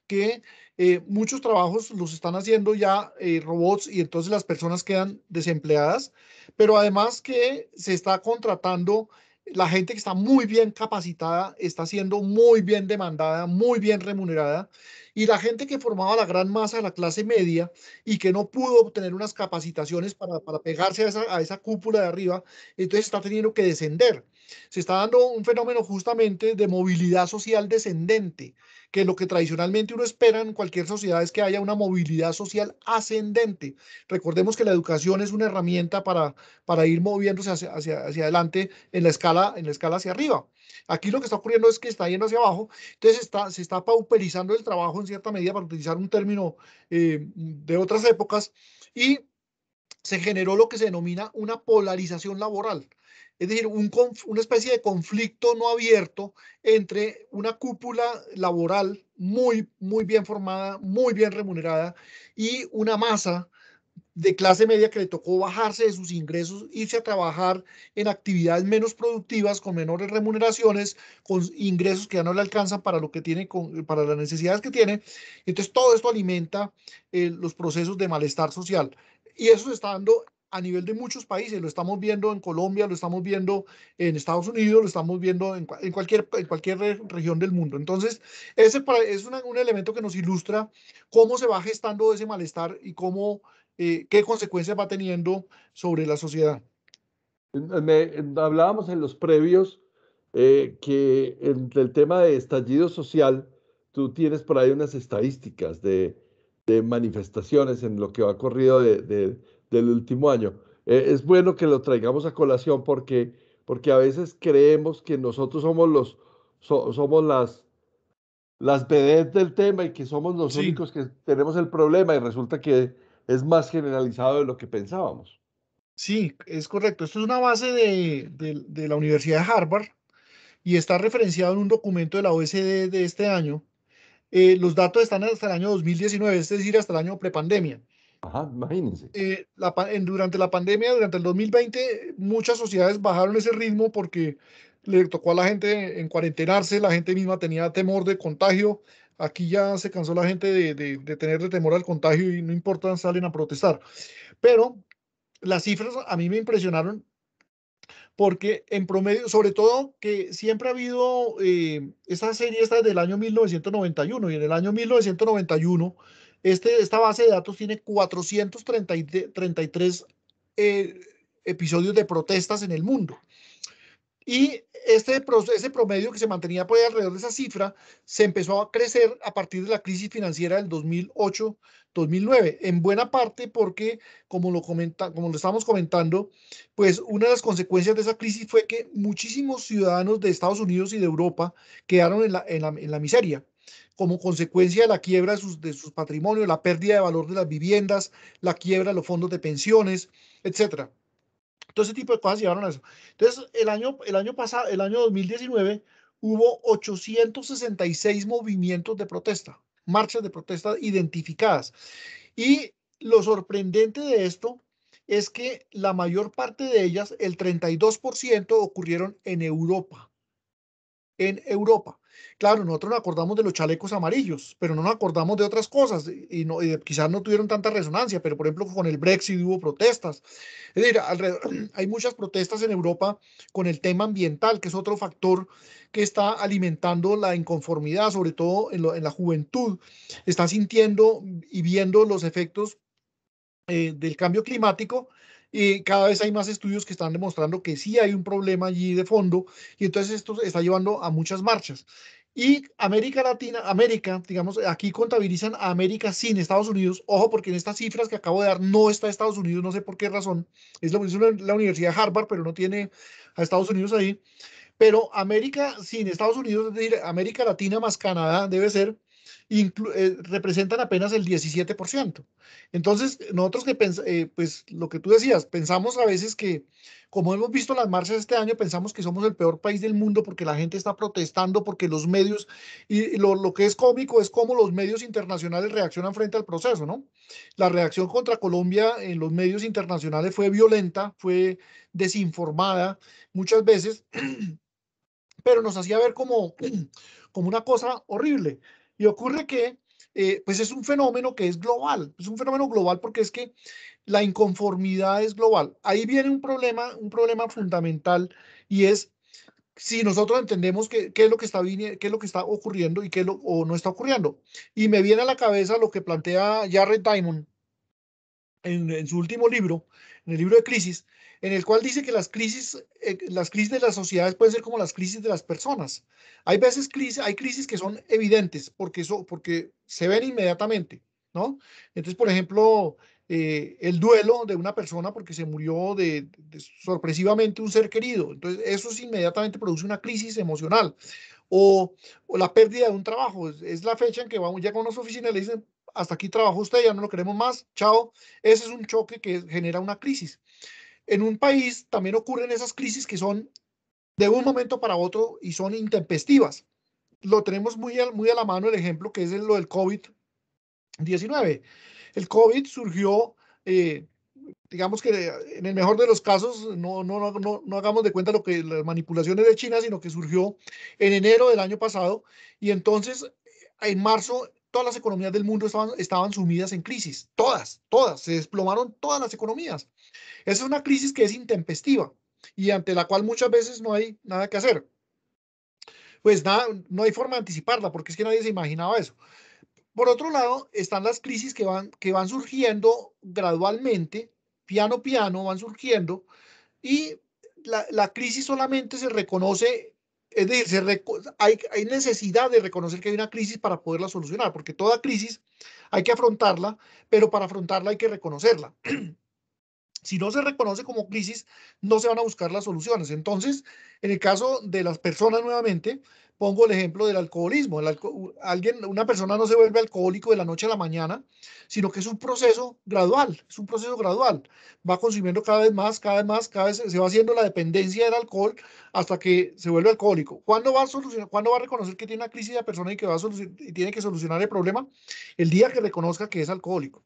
que eh, muchos trabajos los están haciendo ya eh, robots y entonces las personas quedan desempleadas, pero además que se está contratando la gente que está muy bien capacitada está siendo muy bien demandada, muy bien remunerada, y la gente que formaba la gran masa de la clase media y que no pudo obtener unas capacitaciones para, para pegarse a esa, a esa cúpula de arriba, entonces está teniendo que descender se está dando un fenómeno justamente de movilidad social descendente, que lo que tradicionalmente uno espera en cualquier sociedad es que haya una movilidad social ascendente. Recordemos que la educación es una herramienta para, para ir moviéndose hacia, hacia, adelante en la, escala, en la escala hacia arriba. Aquí lo que está ocurriendo es que está yendo hacia abajo, entonces está, se está pauperizando el trabajo en cierta medida, para utilizar un término eh, de otras épocas, y se generó lo que se denomina una polarización laboral. Es decir, una especie de conflicto no abierto entre una cúpula laboral muy, muy bien formada, muy bien remunerada y una masa de clase media que le tocó bajarse de sus ingresos, irse a trabajar en actividades menos productivas, con menores remuneraciones, con ingresos que ya no le alcanzan para lo que tiene, para las necesidades que tiene. Entonces todo esto alimenta eh, los procesos de malestar social. Y eso se está dando a nivel de muchos países. Lo estamos viendo en Colombia, lo estamos viendo en Estados Unidos, lo estamos viendo en, en cualquier, en cualquier región del mundo. Entonces, ese es un elemento que nos ilustra cómo se va gestando ese malestar y cómo, eh, qué consecuencias va teniendo sobre la sociedad. hablábamos en los previos eh, que entre el tema de estallido social, tú tienes por ahí unas estadísticas de, manifestaciones en lo que ha ocurrido de del último año. Eh, es bueno que lo traigamos a colación porque, porque a veces creemos que nosotros somos los somos las las del tema y que somos los únicos que tenemos el problema y resulta que es más generalizado de lo que pensábamos. Sí, es correcto. Esto es una base de, la Universidad de Harvard y está referenciado en un documento de la OSD de este año. Eh, los datos están hasta el año 2019, es decir, hasta el año prepandemia. Ajá, imagínense. Eh, durante la pandemia, durante el 2020, muchas sociedades bajaron ese ritmo porque le tocó a la gente en cuarentenarse, la gente misma tenía temor de contagio. Aquí ya se cansó la gente de, de, de tenerle temor al contagio y no importa, salen a protestar. Pero las cifras a mí me impresionaron porque en promedio, sobre todo que siempre ha habido, eh, esta serie está desde el año 1991 y en el año 1991 este, esta base de datos tiene 433 eh, episodios de protestas en el mundo. Y este ese promedio que se mantenía por pues, alrededor de esa cifra se empezó a crecer a partir de la crisis financiera del 2008-2009, en buena parte porque, como lo, comenta, como lo estamos comentando, pues una de las consecuencias de esa crisis fue que muchísimos ciudadanos de Estados Unidos y de Europa quedaron en la miseria como consecuencia de la quiebra de sus, patrimonios, la pérdida de valor de las viviendas, la quiebra de los fondos de pensiones, etcétera. Todo ese tipo de cosas llevaron a eso. Entonces, el año, el año pasado, el año 2019, hubo 866 movimientos de protesta, marchas de protesta identificadas. Y lo sorprendente de esto es que la mayor parte de ellas, el 32%, ocurrieron en Europa. En Europa. Claro, nosotros nos acordamos de los chalecos amarillos, pero no nos acordamos de otras cosas y, quizás no tuvieron tanta resonancia, pero por ejemplo con el Brexit hubo protestas. Es decir, hay muchas protestas en Europa con el tema ambiental, que es otro factor que está alimentando la inconformidad, sobre todo en, la juventud. Está sintiendo y viendo los efectos eh, del cambio climático y cada vez hay más estudios que están demostrando que sí hay un problema allí de fondo y entonces esto está llevando a muchas marchas. Y América Latina, América, digamos, aquí contabilizan a América sin Estados Unidos. Ojo, porque en estas cifras que acabo de dar no está Estados Unidos, no sé por qué razón. Es lo mismo la Universidad de Harvard, pero no tiene a Estados Unidos ahí. Pero América sin Estados Unidos, es decir, América Latina más Canadá debe ser eh, representan apenas el 17%. Entonces, nosotros que eh, pues lo que tú decías, pensamos a veces que, como hemos visto las marchas este año, pensamos que somos el peor país del mundo porque la gente está protestando, porque los medios, y lo, que es cómico es cómo los medios internacionales reaccionan frente al proceso, ¿no? La reacción contra Colombia en los medios internacionales fue violenta, fue desinformada muchas veces. pero nos hacía ver como, como una cosa horrible. Y ocurre que, eh, pues es un fenómeno que es global, es un fenómeno global porque es que la inconformidad es global. Ahí viene un problema, un problema fundamental y es si nosotros entendemos qué, es lo que está, qué es lo que está ocurriendo y qué lo, o no está ocurriendo. Y me viene a la cabeza lo que plantea Jared Diamond en, su último libro, en el libro de Crisis, en el cual dice que las crisis, eh, las crisis de las sociedades pueden ser como las crisis de las personas. Hay veces crisis, hay crisis que son evidentes porque, porque se ven inmediatamente, ¿no? Entonces, por ejemplo, eh, el duelo de una persona porque se murió de, sorpresivamente un ser querido. Entonces, eso inmediatamente produce una crisis emocional. O, la pérdida de un trabajo. Es, la fecha en que vamos, ya con una oficina y le dicen, hasta aquí trabajó usted, ya no lo queremos más, chao. Ese es un choque que genera una crisis en un país también ocurren esas crisis que son de un momento para otro y son intempestivas. Lo tenemos muy a, muy a la mano el ejemplo que es lo del COVID-19. El COVID surgió, eh, digamos que en el mejor de los casos, no, no, no, no hagamos de cuenta lo que las manipulaciones de China, sino que surgió en enero del año pasado y entonces en marzo todas las economías del mundo estaban, estaban sumidas en crisis, todas, todas, se desplomaron todas las economías. Esa es una crisis que es intempestiva y ante la cual muchas veces no hay nada que hacer. Pues no hay forma de anticiparla porque es que nadie se imaginaba eso. Por otro lado, están las crisis que van, que van surgiendo gradualmente, piano piano, van surgiendo, y la, la crisis solamente se reconoce es decir, hay, necesidad de reconocer que hay una crisis para poderla solucionar, porque toda crisis hay que afrontarla, pero para afrontarla hay que reconocerla. si no se reconoce como crisis, no se van a buscar las soluciones. Entonces, en el caso de las personas nuevamente, pongo el ejemplo del alcoholismo. alguien, una persona no se vuelve alcohólico de la noche a la mañana, sino que es un proceso gradual, es un proceso gradual. Va consumiendo cada vez más, cada vez más, cada vez se va haciendo la dependencia del alcohol hasta que se vuelve alcohólico. ¿Cuándo va a, solucionar, va a reconocer que tiene una crisis de persona y que va a tiene que solucionar el problema? El día que reconozca que es alcohólico.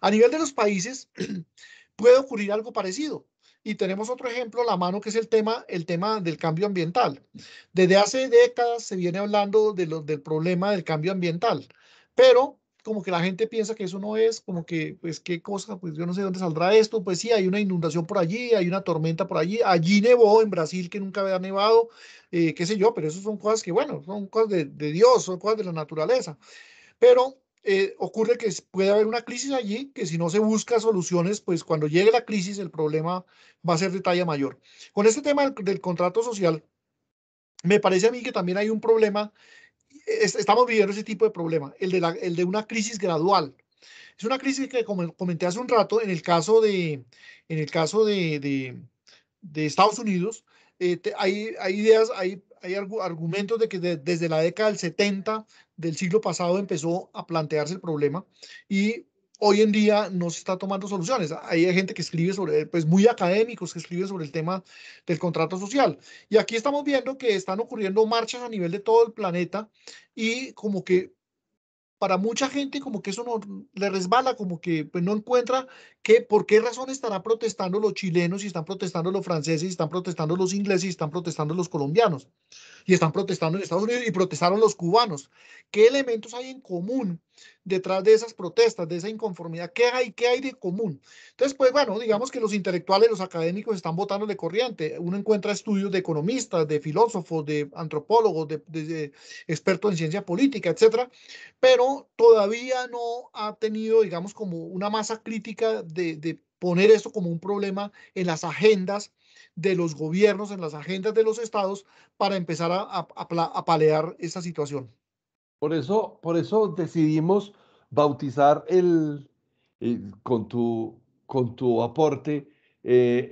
A nivel de los países, puede ocurrir algo parecido. Y tenemos otro ejemplo, la mano, que es el tema, el tema del cambio ambiental. Desde hace décadas se viene hablando de del problema del cambio ambiental, pero como que la gente piensa que eso no es, como que, pues, qué cosa, pues yo no sé dónde saldrá esto, pues sí, hay una inundación por allí, hay una tormenta por allí, allí nevó en Brasil que nunca había nevado, eh, qué sé yo, pero eso son cosas que, bueno, son cosas de, de Dios, son cosas de la naturaleza. Pero eh, ocurre que puede haber una crisis allí, que si no se busca soluciones, pues cuando llegue la crisis el problema va a ser de talla mayor. Con este tema del, contrato social, me parece a mí que también hay un problema, estamos viviendo ese tipo de problema, el de, el de una crisis gradual. Es una crisis que, como comenté hace un rato, en el caso de, en el caso de, Estados Unidos, eh, hay, hay ideas, hay hay argumentos de que desde la década del 70 del siglo pasado empezó a plantearse el problema y hoy en día no se está tomando soluciones. Hay gente que escribe sobre, pues muy académicos que escriben sobre el tema del contrato social. Y aquí estamos viendo que están ocurriendo marchas a nivel de todo el planeta y como que para mucha gente como que eso no le resbala, como que pues, no encuentra ¿Por qué razón estarán protestando los chilenos y están protestando los franceses y están protestando los ingleses y están protestando los colombianos? Y están protestando en Estados Unidos y protestaron los cubanos. ¿Qué elementos hay en común detrás de esas protestas, de esa inconformidad? ¿Qué hay, qué hay de común? Entonces, pues bueno, digamos que los intelectuales, los académicos están votando de corriente. Uno encuentra estudios de economistas, de filósofos, de antropólogos, de, de expertos en ciencia política, etcétera, pero todavía no ha tenido, digamos, como una masa crítica de, poner eso como un problema en las agendas de los gobiernos, en las agendas de los estados, para empezar a, a, a, palear esa situación. Por eso, por eso decidimos bautizar el, eh, con, tu, con tu aporte eh,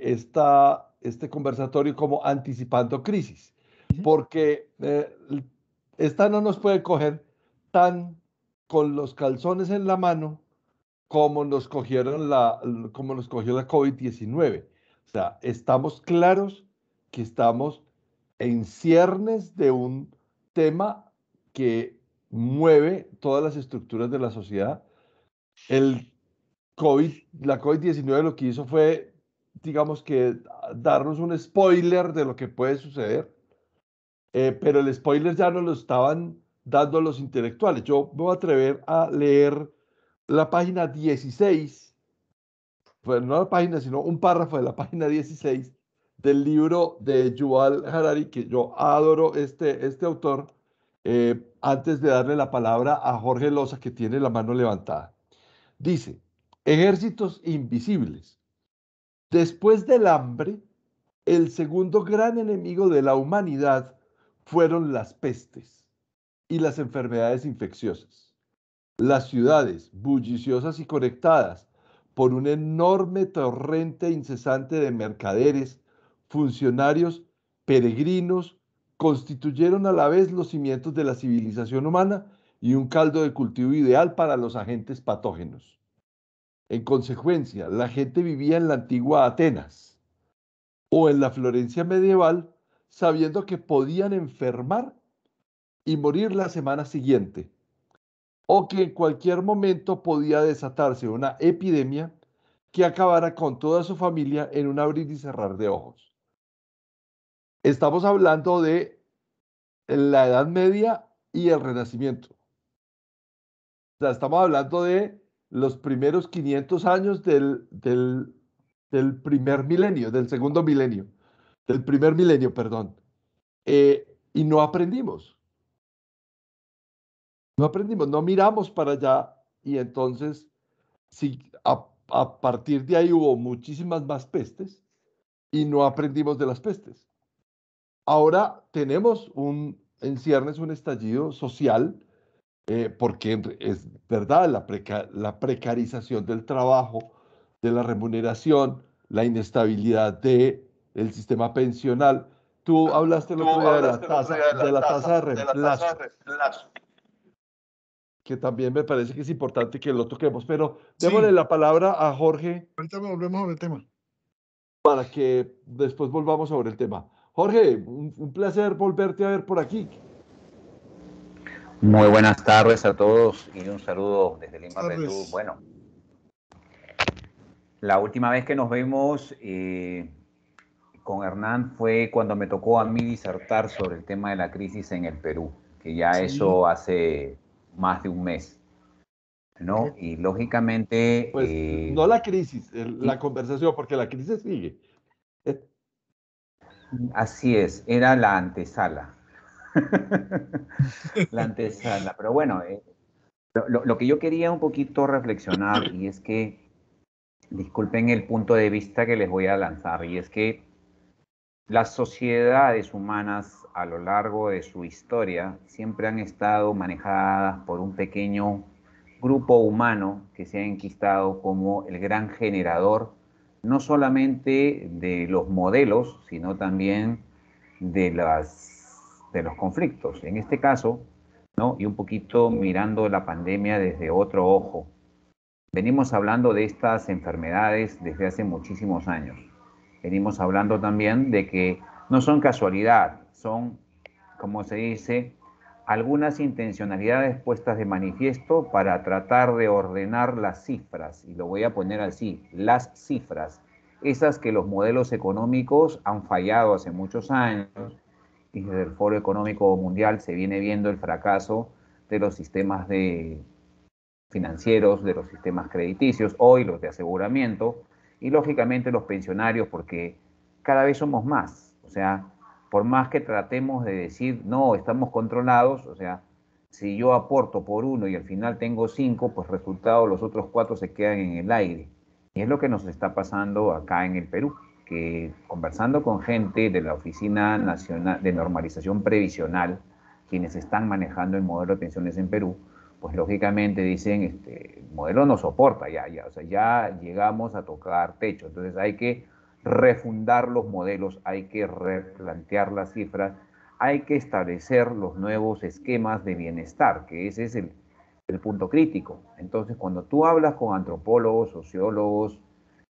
este conversatorio como anticipando crisis, porque eh, esta no nos puede coger tan con los calzones en la mano como nos, cogieron la, como nos cogió la COVID-19. O sea, estamos claros que estamos en ciernes de un tema que mueve todas las estructuras de la sociedad. El COVID, la COVID-19 lo que hizo fue, digamos que, ah, darnos un spoiler de lo que puede suceder, eh, pero el spoiler ya no lo estaban dando los intelectuales. Yo me voy a atrever a leer la página 16, bueno pues, no la página, sino un párrafo de la página 16 del libro de Yuval Harari, que yo adoro este, este autor, eh, antes de darle la palabra a Jorge Loza, que tiene la mano levantada. Dice, ejércitos invisibles. Después del hambre, el segundo gran enemigo de la humanidad fueron las pestes y las enfermedades infecciosas. Las ciudades, bulliciosas y conectadas por un enorme torrente incesante de mercaderes, funcionarios, peregrinos, constituyeron a la vez los cimientos de la civilización humana y un caldo de cultivo ideal para los agentes patógenos. En consecuencia, la gente vivía en la antigua Atenas o en la Florencia medieval sabiendo que podían enfermar y morir la semana siguiente, o que en cualquier momento podía desatarse una epidemia que acabara con toda su familia en un abrir y cerrar de ojos. Estamos hablando de la Edad Media y el Renacimiento. O sea, estamos hablando de los primeros 500 años del, primer milenio, del segundo milenio, del primer milenio, perdón. Eh, y no aprendimos. No aprendimos, no miramos para allá y entonces sí, a, partir de ahí hubo muchísimas más pestes y no aprendimos de las pestes. Ahora tenemos un, en ciernes un estallido social, eh, porque es verdad, la, la precarización del trabajo, de la remuneración, la inestabilidad del sistema pensional. Tú hablaste de la tasa de, de reemplazo que también me parece que es importante que lo toquemos. Pero démosle la palabra a Jorge. Ahorita volvemos sobre el tema. Para que después volvamos sobre el tema. Jorge, un, placer volverte a ver por aquí. Muy buenas tardes a todos y un saludo desde Lima, Perú. Bueno, la última vez que nos vemos eh, con Hernán fue cuando me tocó a mí disertar sobre el tema de la crisis en el Perú, que ya eso hace más de un mes. ¿no? Y lógicamente... Pues, eh, no la crisis, la conversación, porque la crisis sigue. Así es, era la antesala. la antesala, pero bueno, eh, lo, que yo quería un poquito reflexionar y es que, disculpen el punto de vista que les voy a lanzar, y es que las sociedades humanas a lo largo de su historia siempre han estado manejadas por un pequeño grupo humano que se ha enquistado como el gran generador no solamente de los modelos, sino también de, las, de los conflictos. En este caso, ¿no? y un poquito mirando la pandemia desde otro ojo, venimos hablando de estas enfermedades desde hace muchísimos años venimos hablando también de que no son casualidad, son, como se dice, algunas intencionalidades puestas de manifiesto para tratar de ordenar las cifras, y lo voy a poner así, las cifras, esas que los modelos económicos han fallado hace muchos años, y desde el Foro Económico Mundial se viene viendo el fracaso de los sistemas financieros, de los sistemas crediticios, hoy los de aseguramiento, y lógicamente los pensionarios porque cada vez somos más. O sea, por más que tratemos de decir, no, estamos controlados, o sea, si yo aporto por uno y al final tengo cinco, pues resultado los otros cuatro se quedan en el aire. Y es lo que nos está pasando acá en el Perú, que conversando con gente de la Oficina Nacional de Normalización Previsional, quienes están manejando el modelo de pensiones en Perú, pues lógicamente dicen, este el modelo no soporta, ya, ya, o sea, ya llegamos a tocar techo, entonces hay que refundar los modelos, hay que replantear las cifras, hay que establecer los nuevos esquemas de bienestar, que ese es el, punto crítico. Entonces, cuando tú hablas con antropólogos, sociólogos,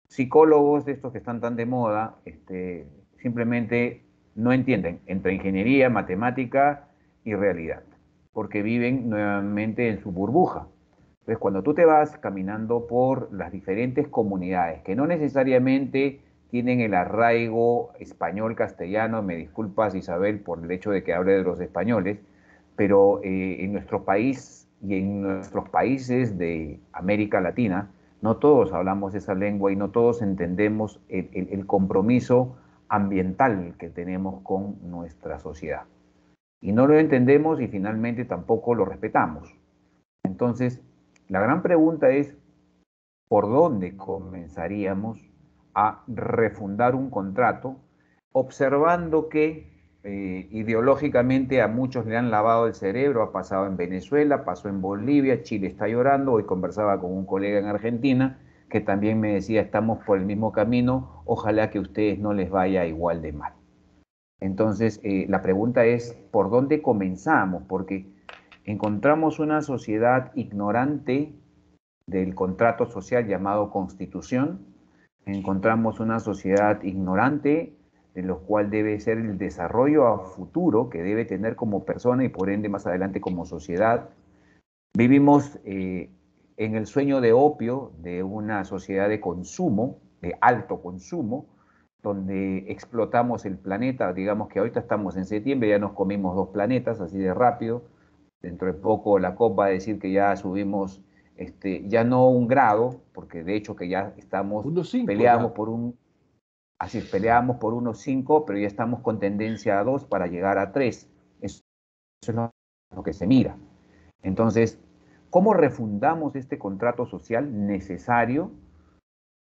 psicólogos de estos que están tan de moda, este, simplemente no entienden entre ingeniería, matemática y realidad porque viven nuevamente en su burbuja. Entonces, cuando tú te vas caminando por las diferentes comunidades, que no necesariamente tienen el arraigo español castellano, me disculpas Isabel por el hecho de que hable de los españoles, pero eh, en nuestro país y en nuestros países de América Latina, no todos hablamos esa lengua y no todos entendemos el compromiso ambiental que tenemos con nuestra sociedad y no lo entendemos y finalmente tampoco lo respetamos. Entonces, la gran pregunta es, ¿por dónde comenzaríamos a refundar un contrato observando que eh, ideológicamente a muchos le han lavado el cerebro, ha pasado en Venezuela, pasó en Bolivia, Chile está llorando, hoy conversaba con un colega en Argentina que también me decía, estamos por el mismo camino, ojalá que a ustedes no les vaya igual de mal. Entonces, eh, la pregunta es, ¿por dónde comenzamos? Porque encontramos una sociedad ignorante del contrato social llamado constitución, encontramos una sociedad ignorante de lo cual debe ser el desarrollo a futuro que debe tener como persona y por ende más adelante como sociedad. Vivimos eh, en el sueño de opio de una sociedad de consumo, de alto consumo, donde explotamos el planeta, digamos que ahorita estamos en septiembre, ya nos comimos dos planetas así de rápido, dentro de poco la COP va a decir que ya subimos, este, ya no un grado, porque de hecho que ya estamos, peleamos por un, así peleamos por unos cinco, pero ya estamos con tendencia a dos para llegar a tres, eso, es lo, que se mira. Entonces, ¿cómo refundamos este contrato social necesario?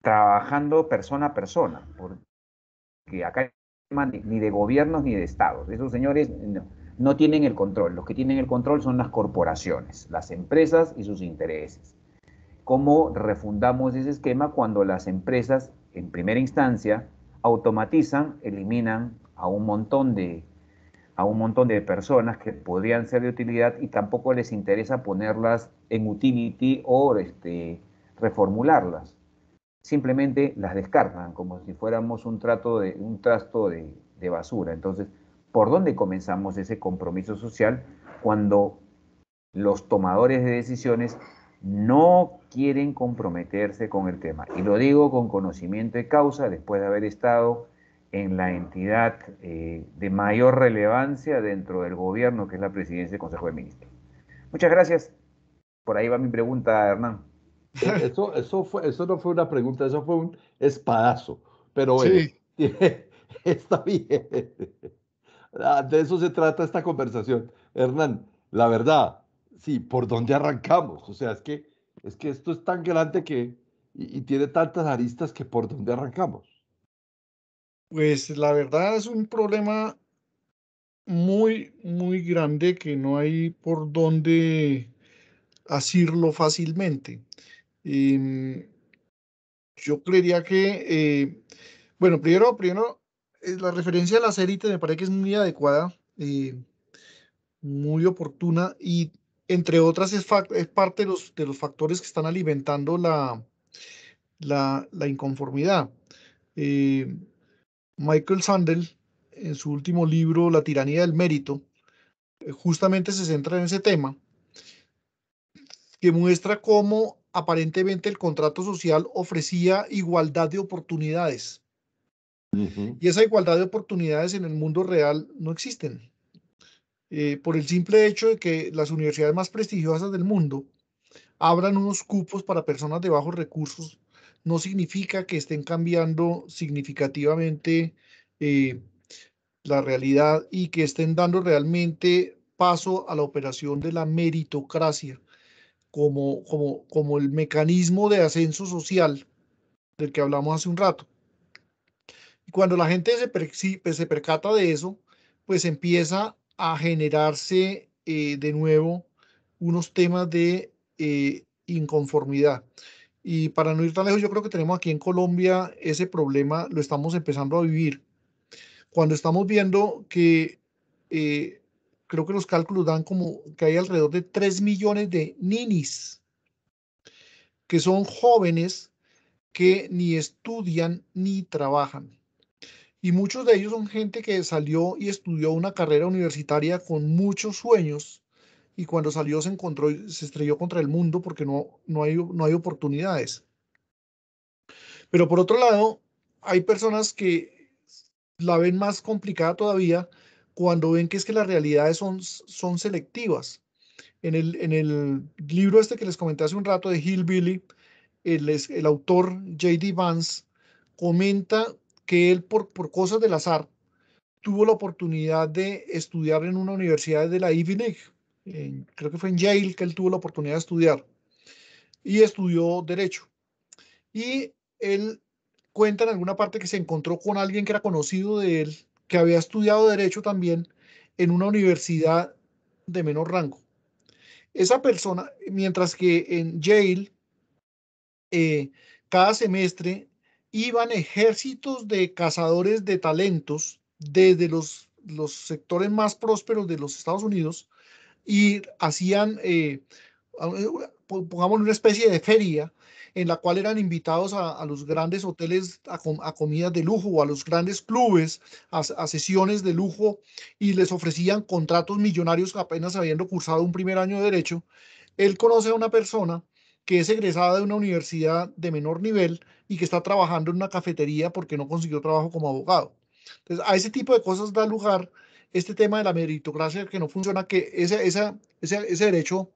trabajando persona a persona, por, que acá ni, de gobiernos ni de estados. Esos señores no, tienen el control. Los que tienen el control son las corporaciones, las empresas y sus intereses. ¿Cómo refundamos ese esquema cuando las empresas, en primera instancia, automatizan, eliminan a un montón de a un montón de personas que podrían ser de utilidad y tampoco les interesa ponerlas en utility o este, reformularlas simplemente las descartan como si fuéramos un, trato de, un trasto de, basura. Entonces, ¿por dónde comenzamos ese compromiso social cuando los tomadores de decisiones no quieren comprometerse con el tema. Y lo digo con conocimiento de causa, después de haber estado en la entidad eh, de mayor relevancia dentro del gobierno, que es la presidencia del Consejo de Ministros. Muchas gracias. Por ahí va mi pregunta, Hernán. Eso, eso, eso no fue una pregunta, eso fue un espadazo. Pero bueno, está bien. Ah, de eso se trata esta conversación. Hernán, la verdad, sí, ¿por dónde arrancamos? O sea, es que, es que esto es tan grande que, y, tiene tantas aristas que por dónde arrancamos. Pues la verdad es un problema muy, muy grande que no hay por dónde asirlo fácilmente. Mm, yo creería que, eh, bueno, primero, primero, eh, la referencia a la serie me parece que es muy adecuada, eh, muy oportuna y entre otras es, parte de los, de los, factores que están alimentando la, la, inconformidad. Michael Sandel, en su último libro, La tiranía del mérito, justamente se centra en ese tema, que muestra cómo aparentemente el contrato social ofrecía igualdad de oportunidades. Y esa igualdad de oportunidades en el mundo real no existen. Eh, por el simple hecho de que las universidades más prestigiosas del mundo abran unos cupos para personas de bajos recursos, no significa que estén cambiando significativamente eh, la realidad y que estén dando realmente paso a la operación de la meritocracia como, como, el mecanismo de ascenso social del que hablamos hace un rato. Y cuando la gente se, pues, se percata de eso, pues empieza a generarse eh, de nuevo unos temas de eh, inconformidad. Y para no ir tan lejos, yo creo que tenemos aquí en Colombia ese problema, lo estamos empezando a vivir. Cuando estamos viendo que eh, creo que los cálculos dan como que hay alrededor de 3 millones de ninis, que son jóvenes que ni estudian ni trabajan. Y muchos de ellos son gente que salió y estudió una carrera universitaria con muchos sueños y cuando salió se encontró y se estrelló contra el mundo porque no, hay, no hay oportunidades. Pero por otro lado, hay personas que la ven más complicada todavía cuando ven que es que las realidades son, son selectivas. En el, en el libro este que les comenté hace un rato de Hillbilly, el, el autor J.D. Vance comenta que él por, por cosas del azar tuvo la oportunidad de estudiar en una universidad de la Ivy League. creo que fue en Yale que él tuvo la oportunidad de estudiar. Y estudió Derecho. Y él cuenta en alguna parte que se encontró con alguien que era conocido de él que había estudiado derecho también en una universidad de menor rango. Esa persona, mientras que en Yale, eh, cada semestre iban ejércitos de cazadores de talentos desde los, los sectores más prósperos de los Estados Unidos y hacían, eh, eh una especie de feria en la cual eran invitados a, los grandes hoteles a, comidas de lujo o a los grandes clubes, a, sesiones de lujo y les ofrecían contratos millonarios apenas habiendo cursado un primer año de derecho, él conoce a una persona que es egresada de una universidad de menor nivel y que está trabajando en una cafetería porque no consiguió trabajo como abogado. Entonces, a ese tipo de cosas da lugar este tema de la meritocracia que no funciona, que ese, ese, derecho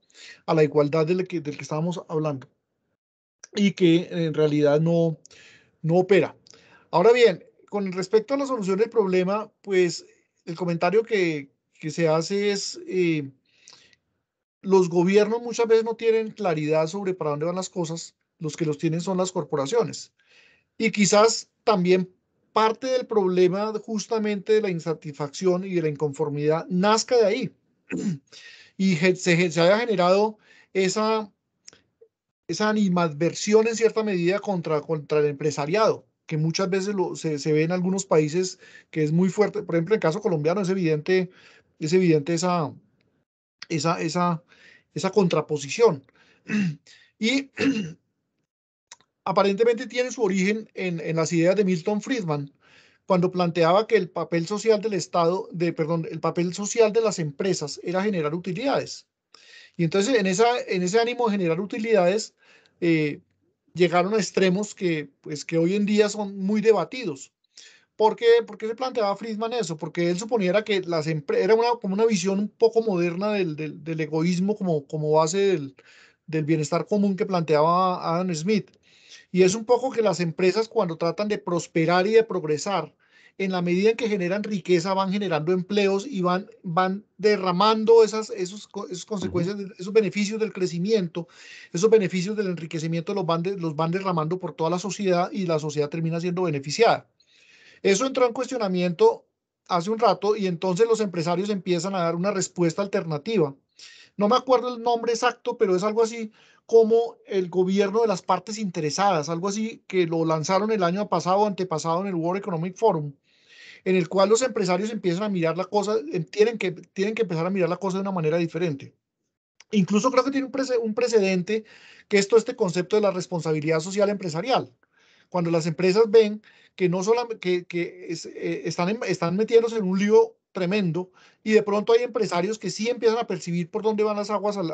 a la igualdad del que, del que estábamos hablando y que en realidad no, no opera. Ahora bien, con respecto a la solución del problema, pues el comentario que, se hace es, eh, los gobiernos muchas veces no tienen claridad sobre para dónde van las cosas, los que los tienen son las corporaciones. Y quizás también parte del problema justamente de la insatisfacción y de la inconformidad nazca de ahí. Y se, se haya generado esa esa animadversión en cierta medida contra, contra el empresariado, que muchas veces se, se, ve en algunos países que es muy fuerte. Por ejemplo, en el caso colombiano es evidente, es evidente esa, esa, esa, esa contraposición. Y aparentemente tiene su origen en, en, las ideas de Milton Friedman, cuando planteaba que el papel social del Estado, de, perdón, el papel social de las empresas era generar utilidades. Y entonces en, esa, en ese ánimo de generar utilidades, eh, llegaron a extremos que, pues, que hoy en día son muy debatidos. ¿Por qué, se planteaba Friedman eso? Porque él suponiera que las era una, como una visión un poco moderna del, del egoísmo como, como base del, del bienestar común que planteaba Adam Smith. Y es un poco que las empresas cuando tratan de prosperar y de progresar, en la medida en que generan riqueza, van generando empleos y van, van derramando esas, esos, consecuencias, esos beneficios del crecimiento, esos beneficios del enriquecimiento los van, los van derramando por toda la sociedad y la sociedad termina siendo beneficiada. Eso entró en cuestionamiento hace un rato y entonces los empresarios empiezan a dar una respuesta alternativa. No me acuerdo el nombre exacto, pero es algo así como el gobierno de las partes interesadas, algo así que lo lanzaron el año pasado, antepasado en el World Economic Forum, en el cual los empresarios empiezan a mirar la cosa, eh, tienen que, tienen que empezar a mirar la cosa de una manera diferente. Incluso creo que tiene un, precedente que es este concepto de la responsabilidad social empresarial. Cuando las empresas ven que no solamente que, eh, están, están metiéndose en un lío tremendo y de pronto hay empresarios que sí empiezan a percibir por dónde van las aguas al,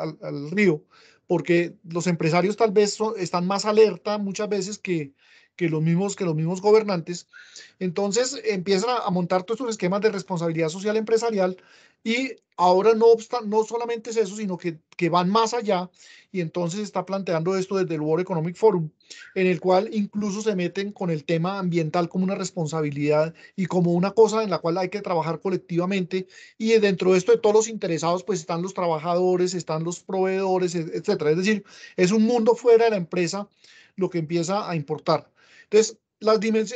río, porque los empresarios tal vez están más alerta muchas veces que, que los mismos, que los mismos gobernantes. Entonces empiezan a, montar todos estos esquemas de responsabilidad social empresarial y ahora no, no solamente es eso, sino que, que van más allá y entonces está planteando esto desde el World Economic Forum, en el cual incluso se meten con el tema ambiental como una responsabilidad y como una cosa en la cual hay que trabajar colectivamente y dentro de esto de todos los interesados pues están los trabajadores, están los proveedores, e, etcétera. Es decir, es un mundo fuera de la empresa lo que empieza a importar. Entonces,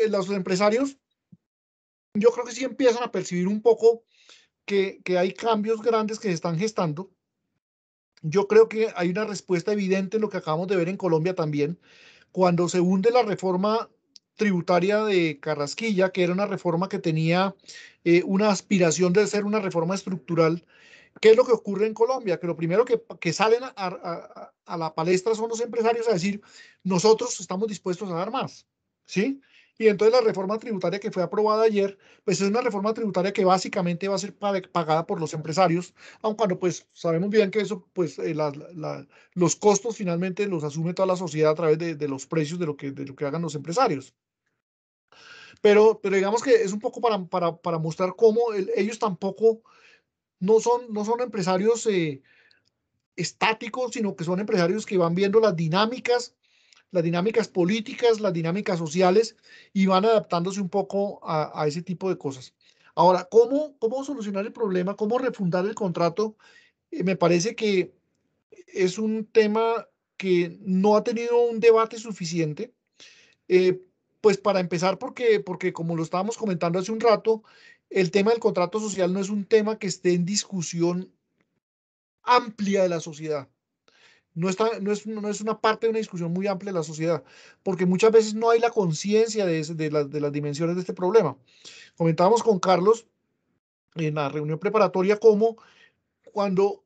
eh, los empresarios, yo creo que sí empiezan a percibir un poco que, hay cambios grandes que se están gestando. Yo creo que hay una respuesta evidente en lo que acabamos de ver en Colombia también. Cuando se hunde la reforma tributaria de Carrasquilla, que era una reforma que tenía eh, una aspiración de ser una reforma estructural. ¿Qué es lo que ocurre en Colombia? Que lo primero que, salen a la palestra son los empresarios a decir, nosotros estamos dispuestos a dar más. ¿sí? Y entonces la reforma tributaria que fue aprobada ayer, pues es una reforma tributaria que básicamente va a ser pagada por los empresarios, aun cuando pues sabemos bien que eso, pues eh, los costos finalmente los asume toda la sociedad a través de, los precios de lo, que, de lo que hagan los empresarios. Pero, pero digamos que es un poco para, para, mostrar cómo ellos tampoco no son, no son empresarios eh, estáticos, sino que son empresarios que van viendo las dinámicas las dinámicas políticas, las dinámicas sociales y van adaptándose un poco a, ese tipo de cosas. Ahora, ¿cómo, ¿cómo solucionar el problema? ¿Cómo refundar el contrato? Eh, me parece que es un tema que no ha tenido un debate suficiente. Eh, pues para empezar, porque, porque como lo estábamos comentando hace un rato, el tema del contrato social no es un tema que esté en discusión amplia de la sociedad. No, es, una parte de una discusión muy amplia de la sociedad, porque muchas veces no hay la conciencia de, las dimensiones de este problema. Comentábamos con Carlos en la reunión preparatoria cómo cuando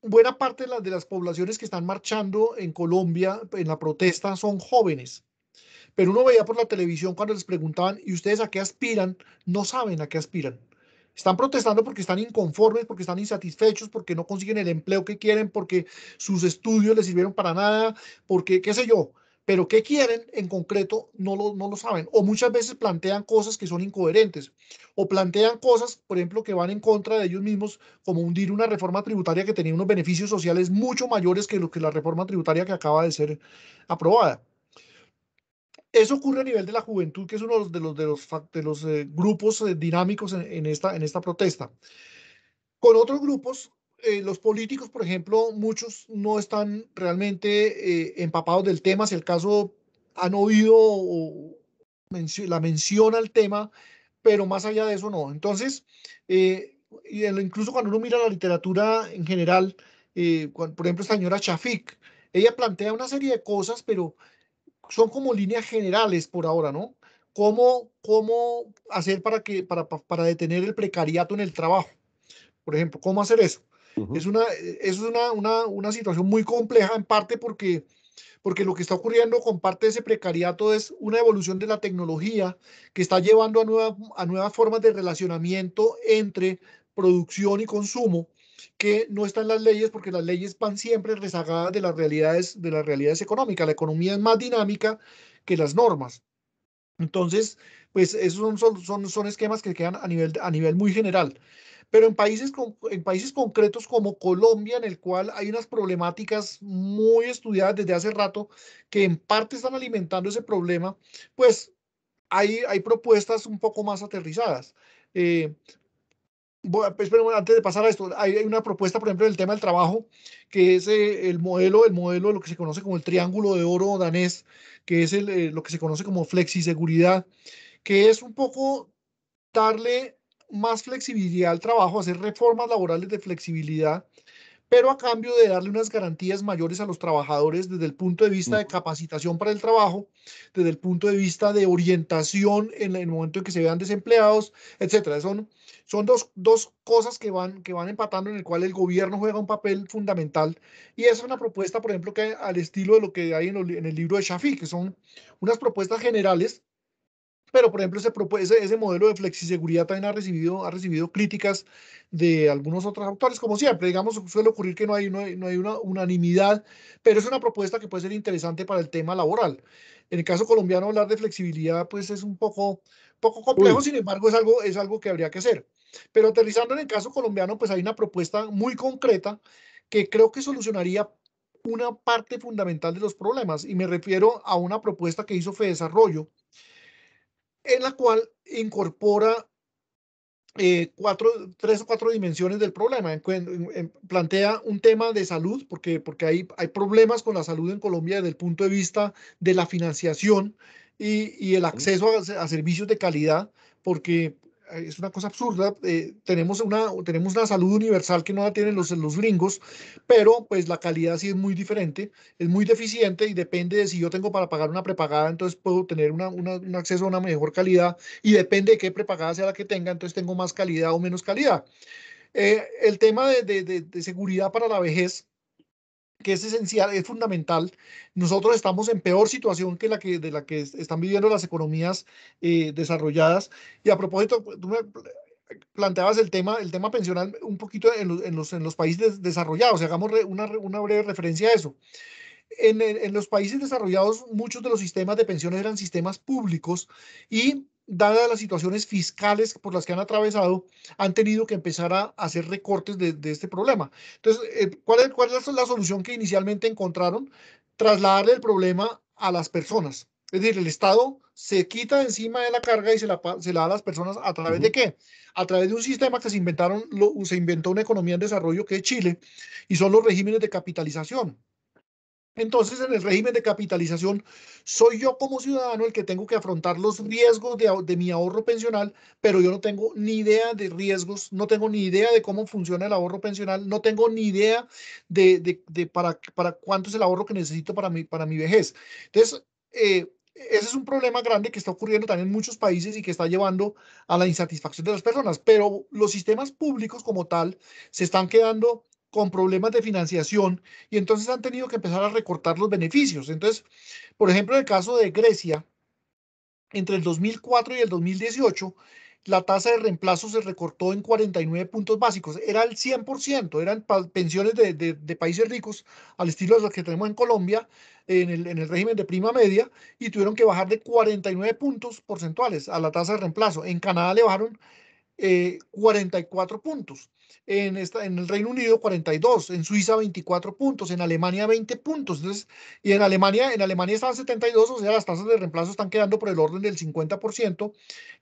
buena parte de, de las poblaciones que están marchando en Colombia en la protesta son jóvenes. Pero uno veía por la televisión cuando les preguntaban, ¿y ustedes a qué aspiran? No saben a qué aspiran. Están protestando porque están inconformes, porque están insatisfechos, porque no consiguen el empleo que quieren, porque sus estudios les sirvieron para nada, porque qué sé yo. Pero qué quieren en concreto no lo, no lo saben. O muchas veces plantean cosas que son incoherentes. O plantean cosas, por ejemplo, que van en contra de ellos mismos, como hundir una reforma tributaria que tenía unos beneficios sociales mucho mayores que lo que la reforma tributaria que acaba de ser aprobada. Eso ocurre a nivel de la juventud, que es uno de los, de los, de los eh, grupos eh, dinámicos en, esta, en esta protesta. Con otros grupos, eh, los políticos, por ejemplo, muchos no están realmente empapados del tema. Si el caso han oído o la mención al tema, pero más allá de eso no. Entonces, incluso cuando uno mira la literatura en general, por ejemplo, esta señora Chafik, ella plantea una serie de cosas, pero son como líneas generales por ahora, ¿no? ¿Cómo, cómo hacer para, que, para, para detener el precariato en el trabajo? Por ejemplo, ¿cómo hacer eso? Es, una, es una, una, situación muy compleja en parte porque, porque lo que está ocurriendo con parte de ese precariato es una evolución de la tecnología que está llevando a, nueva, a nuevas formas de relacionamiento entre producción y consumo que no están las leyes porque las leyes van siempre rezagadas de las realidades, de las realidades económicas. La economía es más dinámica que las normas. Entonces, pues esos son, son, son esquemas que quedan a nivel, a nivel muy general. Pero en países, en países concretos como Colombia, en el cual hay unas problemáticas muy estudiadas desde hace rato, que en parte están alimentando ese problema, pues hay, hay propuestas un poco más aterrizadas. Eh, antes de pasar a esto, hay, una propuesta, por ejemplo, del tema del trabajo, que es eh, el modelo, el modelo, lo que se conoce como el triángulo de oro danés, que es el, eh, lo que se conoce como flexi seguridad que es un poco darle más flexibilidad al trabajo, hacer reformas laborales de flexibilidad pero a cambio de darle unas garantías mayores a los trabajadores desde el punto de vista de capacitación para el trabajo, desde el punto de vista de orientación en el momento en que se vean desempleados, etcétera. Son, son dos, cosas que van, que van empatando en el cual el gobierno juega un papel fundamental y es una propuesta, por ejemplo, que al estilo de lo que hay en, el libro de Shafi, que son unas propuestas generales pero por ejemplo ese, modelo de flexiseguridad también ha recibido, ha recibido críticas de algunos otros autores, como siempre, digamos, suele ocurrir que no hay, no hay, una unanimidad, pero es una propuesta que puede ser interesante para el tema laboral. En el caso colombiano, hablar de flexibilidad pues es un poco, poco complejo, sin embargo, es algo, es algo que habría que hacer. Pero aterrizando en el caso colombiano, pues hay una propuesta muy concreta que creo que solucionaría una parte fundamental de los problemas y me refiero a una propuesta que hizo Fedesarrollo Desarrollo en la cual incorpora eh, cuatro, tres o cuatro dimensiones del problema. plantea un tema de salud, porque, porque hay, hay problemas con la salud en Colombia desde el punto de vista de la financiación y, el acceso a, servicios de calidad, porque eh, es una cosa absurda. Eh, tenemos, una, tenemos una salud universal que no la tienen los, los gringos, pero pues la calidad sí es muy diferente, es muy deficiente y depende de si yo tengo para pagar una prepagada, entonces puedo tener una, una, un acceso a una mejor calidad y depende de qué prepagada sea la que tenga, entonces tengo más calidad o menos calidad. Eh, el tema de, de, de seguridad para la vejez, que es esencial, es fundamental. Nosotros estamos en peor situación que la que, de la que están viviendo las economías eh, desarrolladas. Y a propósito, tú me planteabas el tema, el tema pensional un poquito en, los, en los, en los países desarrollados, hagamos una, una, breve referencia a eso. En, en, los países desarrollados, muchos de los sistemas de pensiones eran sistemas públicos y dadas las situaciones fiscales por las que han atravesado, han tenido que empezar a hacer recortes de, este problema. Entonces, eh, ¿cuál es, ¿cuál es la solución que inicialmente encontraron? Trasladarle el problema a las personas. Es decir, el Estado se quita encima de la carga y se la, da a las personas a través de qué? A través de un sistema que se inventaron, lo, se inventó una economía en desarrollo que es Chile, y son los regímenes de capitalización. Entonces, en el régimen de capitalización, soy yo como ciudadano el que tengo que afrontar los riesgos de, mi ahorro pensional, pero yo no tengo ni idea de riesgos, no tengo ni idea de cómo funciona el ahorro pensional, no tengo ni idea de, para, cuánto es el ahorro que necesito para mi, para mi vejez. Entonces, eh, ese es un problema grande que está ocurriendo también en muchos países y que está llevando a la insatisfacción de las personas, pero los sistemas públicos como tal se están quedando con problemas de financiación y entonces han tenido que empezar a recortar los beneficios. Entonces, por ejemplo, en el caso de Grecia, entre el 2004 y el 2018, la tasa de reemplazo se recortó en 49 puntos básicos. Era el 100%, eran pensiones de, países ricos, al estilo de los que tenemos en Colombia, en el, en el, régimen de prima media, y tuvieron que bajar de 49 puntos porcentuales a la tasa de reemplazo. En Canadá le bajaron 44 eh, puntos. En, esta, en el Reino Unido 42, en Suiza 24 puntos, en Alemania 20 puntos. Entonces, y en Alemania, en Alemania están 72, o sea, las tasas de reemplazo están quedando por el orden del 50%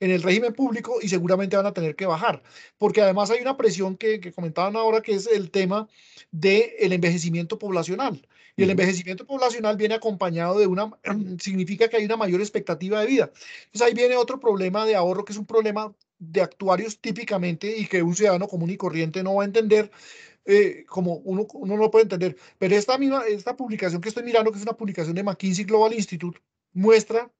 en el régimen público y seguramente van a tener que bajar, porque además hay una presión que, comentaban ahora que es el tema del el envejecimiento poblacional. Y el envejecimiento poblacional viene acompañado de una, significa que hay una mayor expectativa de vida. Entonces ahí viene otro problema de ahorro, que es un problema de actuarios típicamente y que un ciudadano común y corriente no va a entender, eh, como uno, uno no puede entender. Pero esta misma, esta publicación que estoy mirando, que es una publicación de McKinsey Global Institute, muestra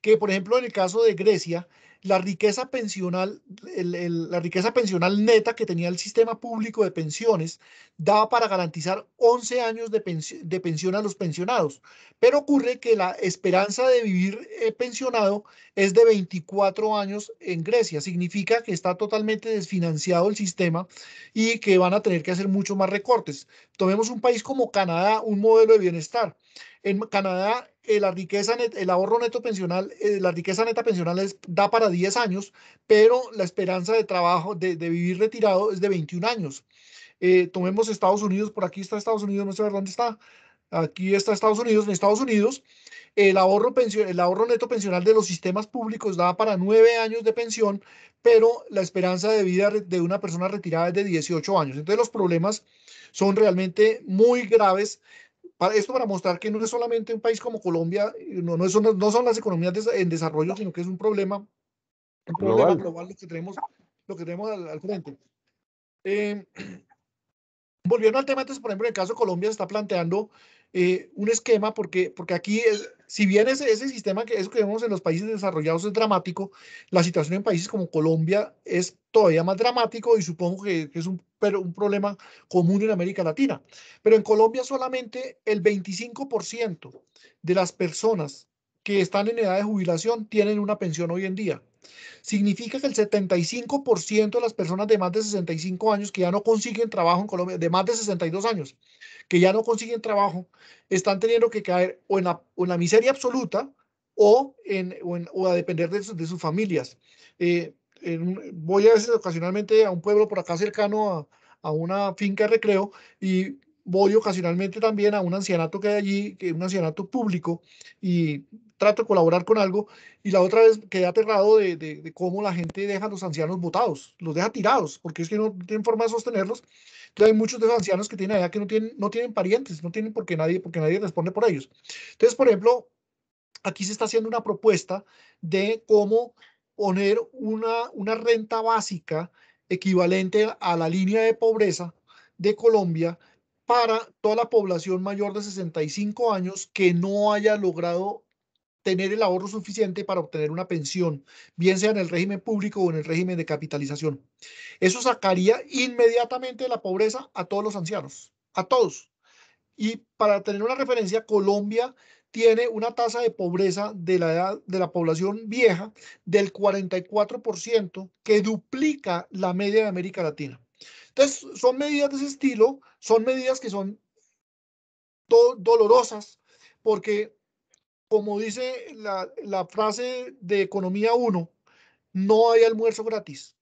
que, por ejemplo, en el caso de Grecia, la riqueza pensional, la riqueza pensional neta que tenía el sistema público de pensiones daba para garantizar 11 años de, pensión a los pensionados, pero ocurre que la esperanza de vivir eh, pensionado es de 24 años en Grecia. Significa que está totalmente desfinanciado el sistema y que van a tener que hacer mucho más recortes. Tomemos un país como Canadá, un modelo de bienestar. En Canadá, eh, la riqueza el ahorro neto pensional, eh, la riqueza neta pensional es, da para 10 años, pero la esperanza de trabajo, de, vivir retirado, es de 21 años. Eh, tomemos Estados Unidos, por aquí está Estados Unidos, no sé dónde está. Aquí está Estados Unidos. En Estados Unidos, el ahorro, pension, el ahorro neto pensional de los sistemas públicos da para 9 años de pensión, pero la esperanza de vida de una persona retirada es de 18 años. Entonces, los problemas son realmente muy graves para esto para mostrar que no es solamente un país como Colombia, eh, no, no, son, las economías en desarrollo, sino que es un problema, un global. lo que tenemos, lo que tenemos al, frente. Em, volviendo al tema, entonces, por ejemplo, en el caso de Colombia se está planteando eh, un esquema porque, porque aquí es, si bien ese, ese sistema que, eso que vemos en los países desarrollados es dramático, la situación en países como Colombia es todavía más dramático y supongo que, es un, un problema común en América Latina. Pero en Colombia solamente el 25% de las personas que están en edad de jubilación tienen una pensión hoy en día. Significa que el 75% de las personas de más de 65 años que ya no consiguen trabajo en Colombia, de más de 62 años, que ya no consiguen trabajo, están teniendo que caer o en la, miseria absoluta o, en, o, a depender de, sus familias. Eh, voy a veces ocasionalmente a un pueblo por acá cercano a, una finca de recreo y voy ocasionalmente también a un ancianato que hay allí, que un ancianato público, y trato de colaborar con algo. Y la otra vez quedé aterrado de, cómo la gente deja a los ancianos votados los deja tirados, porque es que no tienen forma de sostenerlos. Entonces hay muchos de ancianos que tienen allá que no tienen, no tienen parientes, no tienen porque nadie, porque nadie responde por ellos. Entonces, por ejemplo, aquí se está haciendo una propuesta de cómo poner una, una renta básica equivalente a la línea de pobreza de Colombia para toda la población mayor de 65 años que no haya logrado tener el ahorro suficiente para obtener una pensión, bien sea en el régimen público o en el régimen de capitalización. Eso sacaría inmediatamente de la pobreza a todos los ancianos, a todos. Y para tener una referencia, Colombia tiene una tasa de pobreza de la edad de la población vieja del 44%, que duplica la media de América Latina. Entonces, son medidas de ese estilo, son medidas que son dolorosas porque como dice la, frase de Economía 1, no hay almuerzo gratis.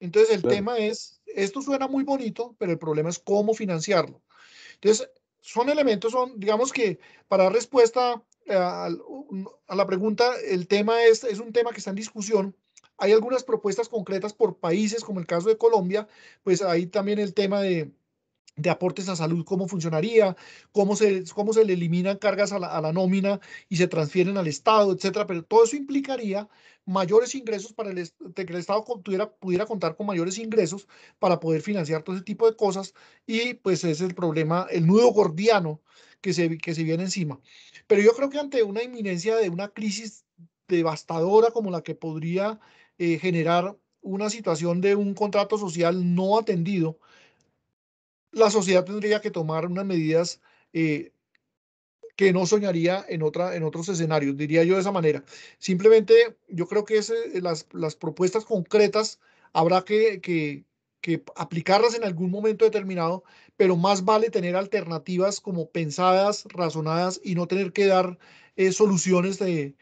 Entonces el tema es, esto suena muy bonito, pero el problema es cómo financiarlo. Entonces, son elementos, son, digamos que para respuesta eh, a, la pregunta, el tema es un tema que está en discusión. Hay algunas propuestas concretas por países, como el caso de Colombia, pues ahí también el tema de, de aportes a salud, cómo funcionaría, cómo se, cómo se le eliminan cargas a la, nómina y se transfieren al Estado, etcétera. Pero todo eso implicaría mayores ingresos para el, que el Estado pudiera contar con mayores ingresos para poder financiar todo ese tipo de cosas y pues es el problema, el nudo gordiano que se, que se viene encima. Pero yo creo que ante una inminencia de una crisis devastadora como la que podría eh, generar una situación de un contrato social no atendido, la sociedad tendría que tomar unas medidas eh, que no soñaría en, otra, en otros escenarios, diría yo de esa manera. Simplemente yo creo que eh, las, las, propuestas concretas habrá que, que, aplicarlas en algún momento determinado, pero más vale tener alternativas como pensadas, razonadas y no tener que dar eh, soluciones de,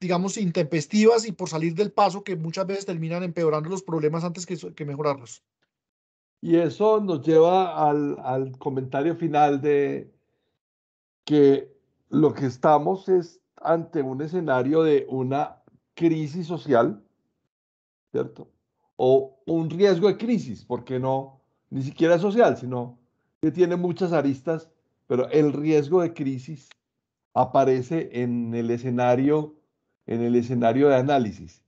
digamos, intempestivas y por salir del paso que muchas veces terminan empeorando los problemas antes que mejorarlos. Y eso nos lleva al, comentario final de que lo que estamos es ante un escenario de una crisis social, ¿cierto? O un riesgo de crisis, porque no, ni siquiera social, sino que tiene muchas aristas, pero el riesgo de crisis aparece en el escenario, en el escenario de análisis,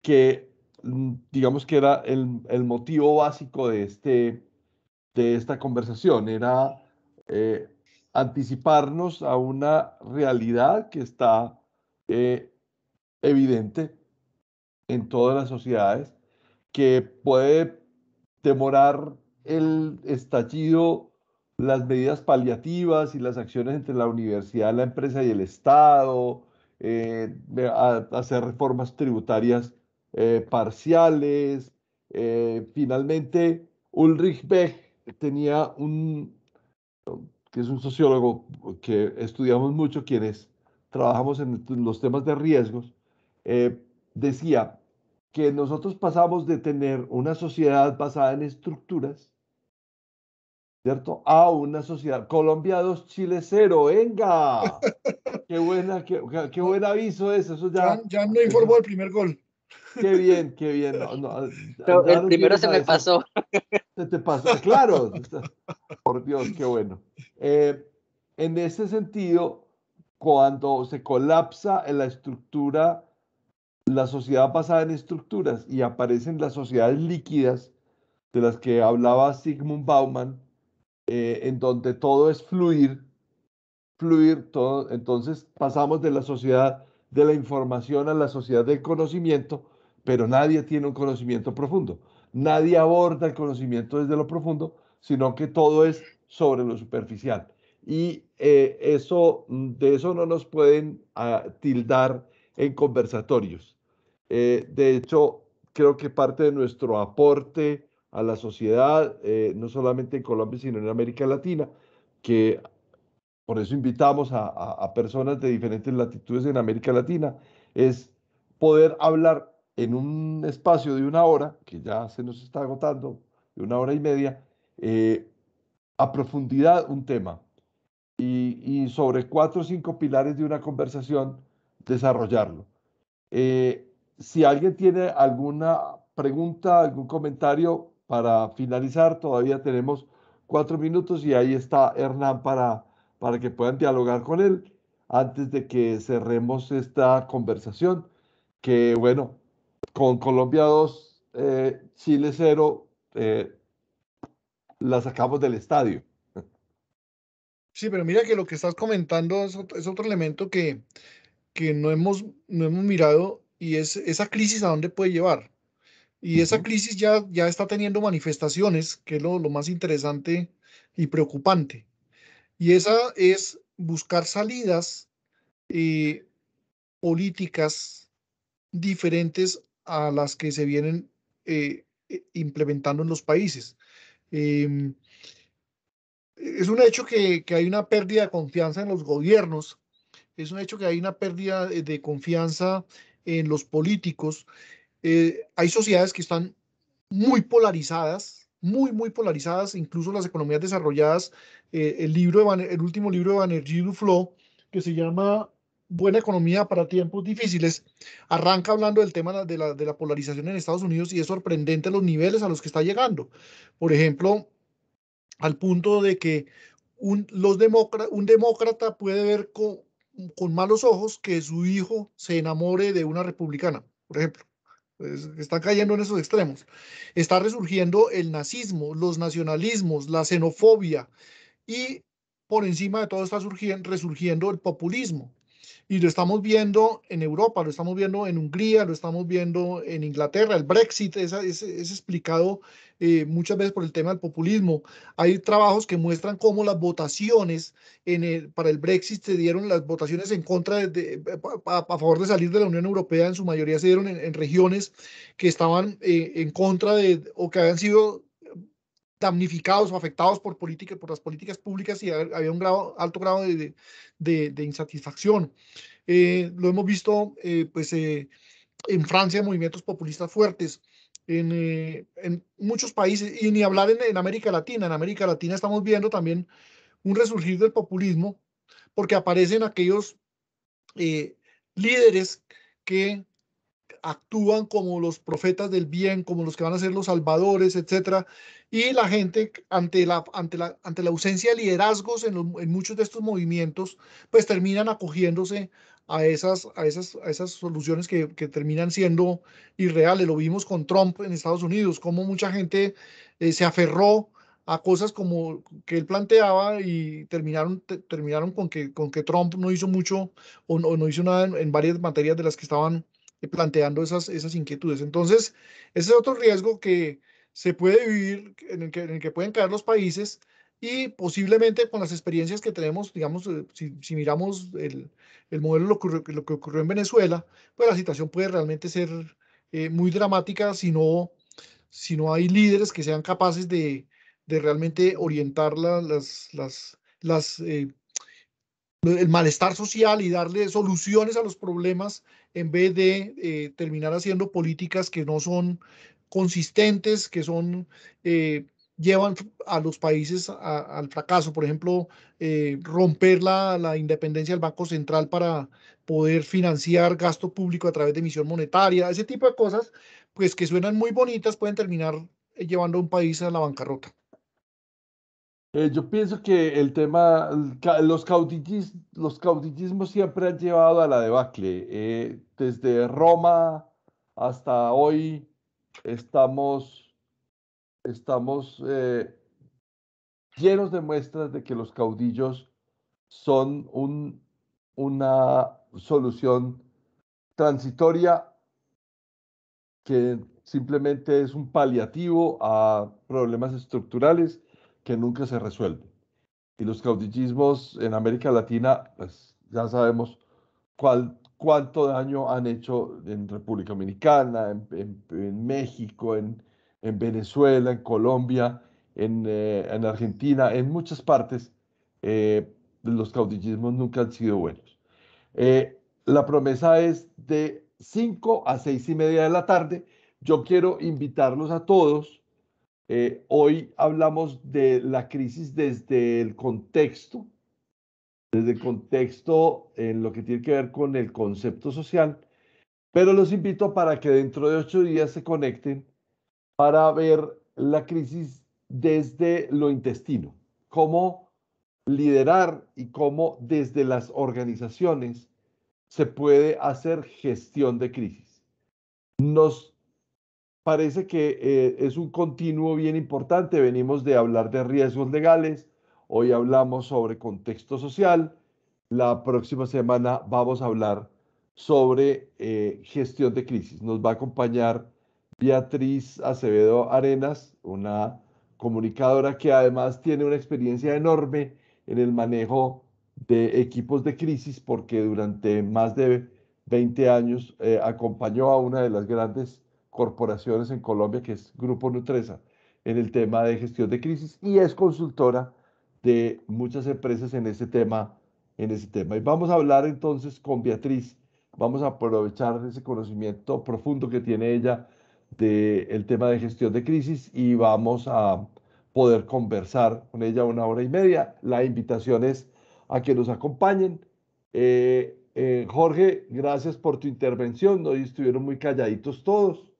que Mm, digamos que era el, motivo básico de, este, de esta conversación, era eh, anticiparnos a una realidad que está eh, evidente en todas las sociedades, que puede demorar el estallido, las medidas paliativas y las acciones entre la universidad, la empresa y el Estado, eh, hacer reformas tributarias eh, parciales. Eh, finalmente, Ulrich Beck tenía un, que es un sociólogo que estudiamos mucho quienes trabajamos en los temas de riesgos, eh, decía que nosotros pasamos de tener una sociedad basada en estructuras, ¿cierto? A una sociedad, Colombia 2, Chile 0, venga. Qué, buena, qué, buen aviso es eso ya. ya, ya informó el primer gol. Qué bien, qué bien. el primero se me pasó. Se te pasó, claro. Por Dios, qué bueno. Eh, en ese sentido, cuando se colapsa la estructura, la sociedad basada en estructuras y aparecen las sociedades líquidas de las que hablaba Sigmund Bauman, eh, en donde todo es fluir, fluir, todo, entonces pasamos de la sociedad de la información a la sociedad del conocimiento, pero nadie tiene un conocimiento profundo. Nadie aborda el conocimiento desde lo profundo, sino que todo es sobre lo superficial. Y eh, eso, mm, de eso no nos pueden ah, tildar en conversatorios. Eh, de hecho, creo que parte de nuestro aporte a la sociedad, eh, no solamente en Colombia, sino en América Latina, que por eso invitamos a, personas de diferentes latitudes en América Latina, es poder hablar en un espacio de una hora, que ya se nos está agotando, de una hora y media, eh, a profundidad un tema y, sobre cuatro o cinco pilares de una conversación desarrollarlo. Eh, si alguien tiene alguna pregunta, algún comentario para finalizar, todavía tenemos cuatro minutos y ahí está Hernán para para que puedan dialogar con él antes de que cerremos esta conversación. Que bueno, con Colombia 2, eh, Chile 0, eh, la sacamos del estadio. Sí, pero mira que lo que estás comentando es otro, elemento que, que no, hemos, no hemos mirado y es esa crisis a dónde puede llevar. Y esa crisis ya, ya está teniendo manifestaciones, que es lo, lo más interesante y preocupante. Y esa es buscar salidas eh, políticas diferentes a las que se vienen eh, e-, implementando en los países. Em, es un hecho que, que, hay una pérdida de confianza en los gobiernos, es un hecho que hay una pérdida de confianza en los políticos. Eh, hay sociedades que están muy polarizadas, muy, muy polarizadas, incluso las economías desarrolladas. Eh, el, libro el último libro de Banerjee Duflo, que se llama Buena Economía para Tiempos Difíciles, arranca hablando del tema de la, de la polarización en Estados Unidos y es sorprendente los niveles a los que está llegando. Por ejemplo, al punto de que un, los demócrata, un demócrata puede ver con, con malos ojos que su hijo se enamore de una republicana, por ejemplo está cayendo en esos extremos. Está resurgiendo el nazismo, los nacionalismos, la xenofobia y por encima de todo está surgiendo, resurgiendo el populismo. Y lo estamos viendo en Europa, lo estamos viendo en Hungría, lo estamos viendo en Inglaterra. El Brexit es, es, explicado eh, muchas veces por el tema del populismo. Hay trabajos que muestran cómo las votaciones en para el Brexit se dieron, las votaciones en contra, de, a, favor de salir de la Unión Europea, en su mayoría se dieron en, regiones que estaban eh, en contra de o que habían sido damnificados o afectados por, política, por las políticas públicas y había un grado, alto grado de, insatisfacción. Eh, lo hemos visto eh, pues, eh, en Francia, movimientos populistas fuertes, en, muchos países, y ni hablar en, en América Latina. En América Latina estamos viendo también un resurgir del populismo, porque aparecen aquellos líderes que actúan como los profetas del bien, como los que van a ser los salvadores, etcétera, y la gente ante la, ante la, ante la ausencia de liderazgos en, muchos de estos movimientos, pues terminan acogiéndose a esas, a esas, a esas soluciones que, terminan siendo irreales. Lo vimos con Trump en Estados Unidos, cómo mucha gente eh, se aferró a cosas como que él planteaba y terminaron, terminaron con, que, con que Trump no hizo mucho o no, hizo nada en, varias materias de las que estaban planteando esas, esas inquietudes. Entonces, ese es otro riesgo que se puede vivir, en el que, pueden caer los países y posiblemente con las experiencias que tenemos, digamos, eh, si, miramos el, modelo, lo, lo, que ocurrió en Venezuela, pues la situación puede realmente ser eh, muy dramática si no, si no hay líderes que sean capaces de, realmente orientar las, eh, el malestar social y darle soluciones a los problemas en vez de eh, terminar haciendo políticas que no son consistentes, que son... Eh, llevan a los países al fracaso. Por ejemplo, eh, romper la, la, independencia del Banco Central para poder financiar gasto público a través de emisión monetaria, ese tipo de cosas, pues que suenan muy bonitas, pueden terminar llevando a un país a la bancarrota. Eh, yo pienso que el tema, los, los caudillismos siempre han llevado a la debacle. Eh, desde Roma hasta hoy estamos, estamos eh, llenos de muestras de que los caudillos son una solución transitoria que simplemente es un paliativo a problemas estructurales que nunca se resuelve. Y los caudillismos en América Latina, pues ya sabemos cuál, cuánto daño han hecho en República Dominicana, en, México, en, Venezuela, en Colombia, en, eh, Argentina, en muchas partes. Eh, los caudillismos nunca han sido buenos. Eh, la promesa es de 5 a 6 y media de la tarde. Yo quiero invitarlos a todos eh, hoy hablamos de la crisis desde el contexto, desde el contexto en lo que tiene que ver con el concepto social, pero los invito para que dentro de ocho días se conecten para ver la crisis desde lo intestino, cómo liderar y cómo desde las organizaciones se puede hacer gestión de crisis. Nos parece que eh, es un continuo bien importante. Venimos de hablar de riesgos legales, hoy hablamos sobre contexto social, la próxima semana vamos a hablar sobre eh, gestión de crisis. Nos va a acompañar Beatriz Acevedo Arenas, una comunicadora que además tiene una experiencia enorme en el manejo de equipos de crisis porque durante más de 20 años eh, acompañó a una de las grandes corporaciones en Colombia, que es Grupo Nutresa, en el tema de gestión de crisis y es consultora de muchas empresas en ese tema. En ese tema. Y vamos a hablar entonces con Beatriz. Vamos a aprovechar ese conocimiento profundo que tiene ella del tema de gestión de crisis y vamos a poder conversar con ella una hora y media. La invitación es a que nos acompañen. Eh, eh, Jorge, gracias por tu intervención. Hoy estuvieron muy calladitos todos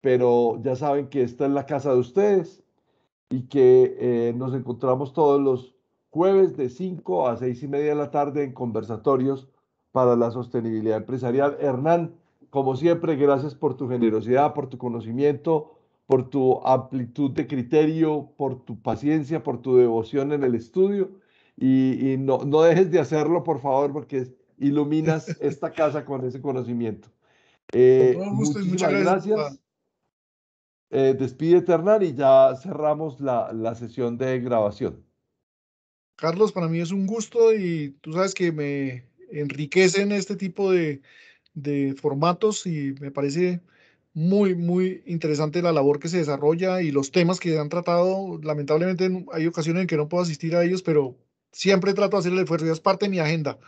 pero ya saben que esta es la casa de ustedes y que eh, nos encontramos todos los jueves de 5 a 6 y media de la tarde en conversatorios para la sostenibilidad empresarial. Hernán, como siempre, gracias por tu generosidad, por tu conocimiento, por tu amplitud de criterio, por tu paciencia, por tu devoción en el estudio. Y, no, no dejes de hacerlo, por favor, porque iluminas esta casa con ese conocimiento. Eh, muchísimas muchas gracias. Eh, Despide despídete, Hernán, y ya cerramos la, la, sesión de grabación. Carlos, para mí es un gusto y tú sabes que me enriquecen este tipo de, de formatos y me parece muy, muy interesante la labor que se desarrolla y los temas que han tratado. Lamentablemente hay ocasiones en que no puedo asistir a ellos, pero siempre trato de hacer el esfuerzo y es parte de mi agenda.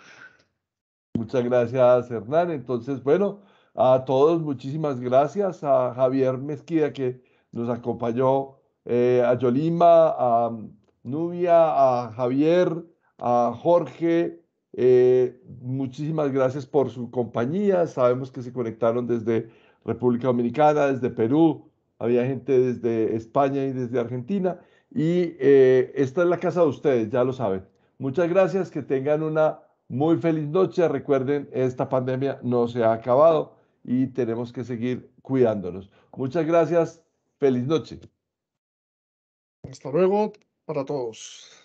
Muchas gracias, Hernán. Entonces, bueno, a todos, muchísimas gracias. A Javier Mezquida que nos acompañó, eh, a Yolima, a mm, Nubia, a Javier, a Jorge. Eh, muchísimas gracias por su compañía. Sabemos que se conectaron desde República Dominicana, desde Perú, había gente desde España y desde Argentina. Y eh, esta es la casa de ustedes, ya lo saben. Muchas gracias, que tengan una muy feliz noche. Recuerden, esta pandemia no se ha acabado y tenemos que seguir cuidándonos. Muchas gracias. Feliz noche. Hasta luego para todos.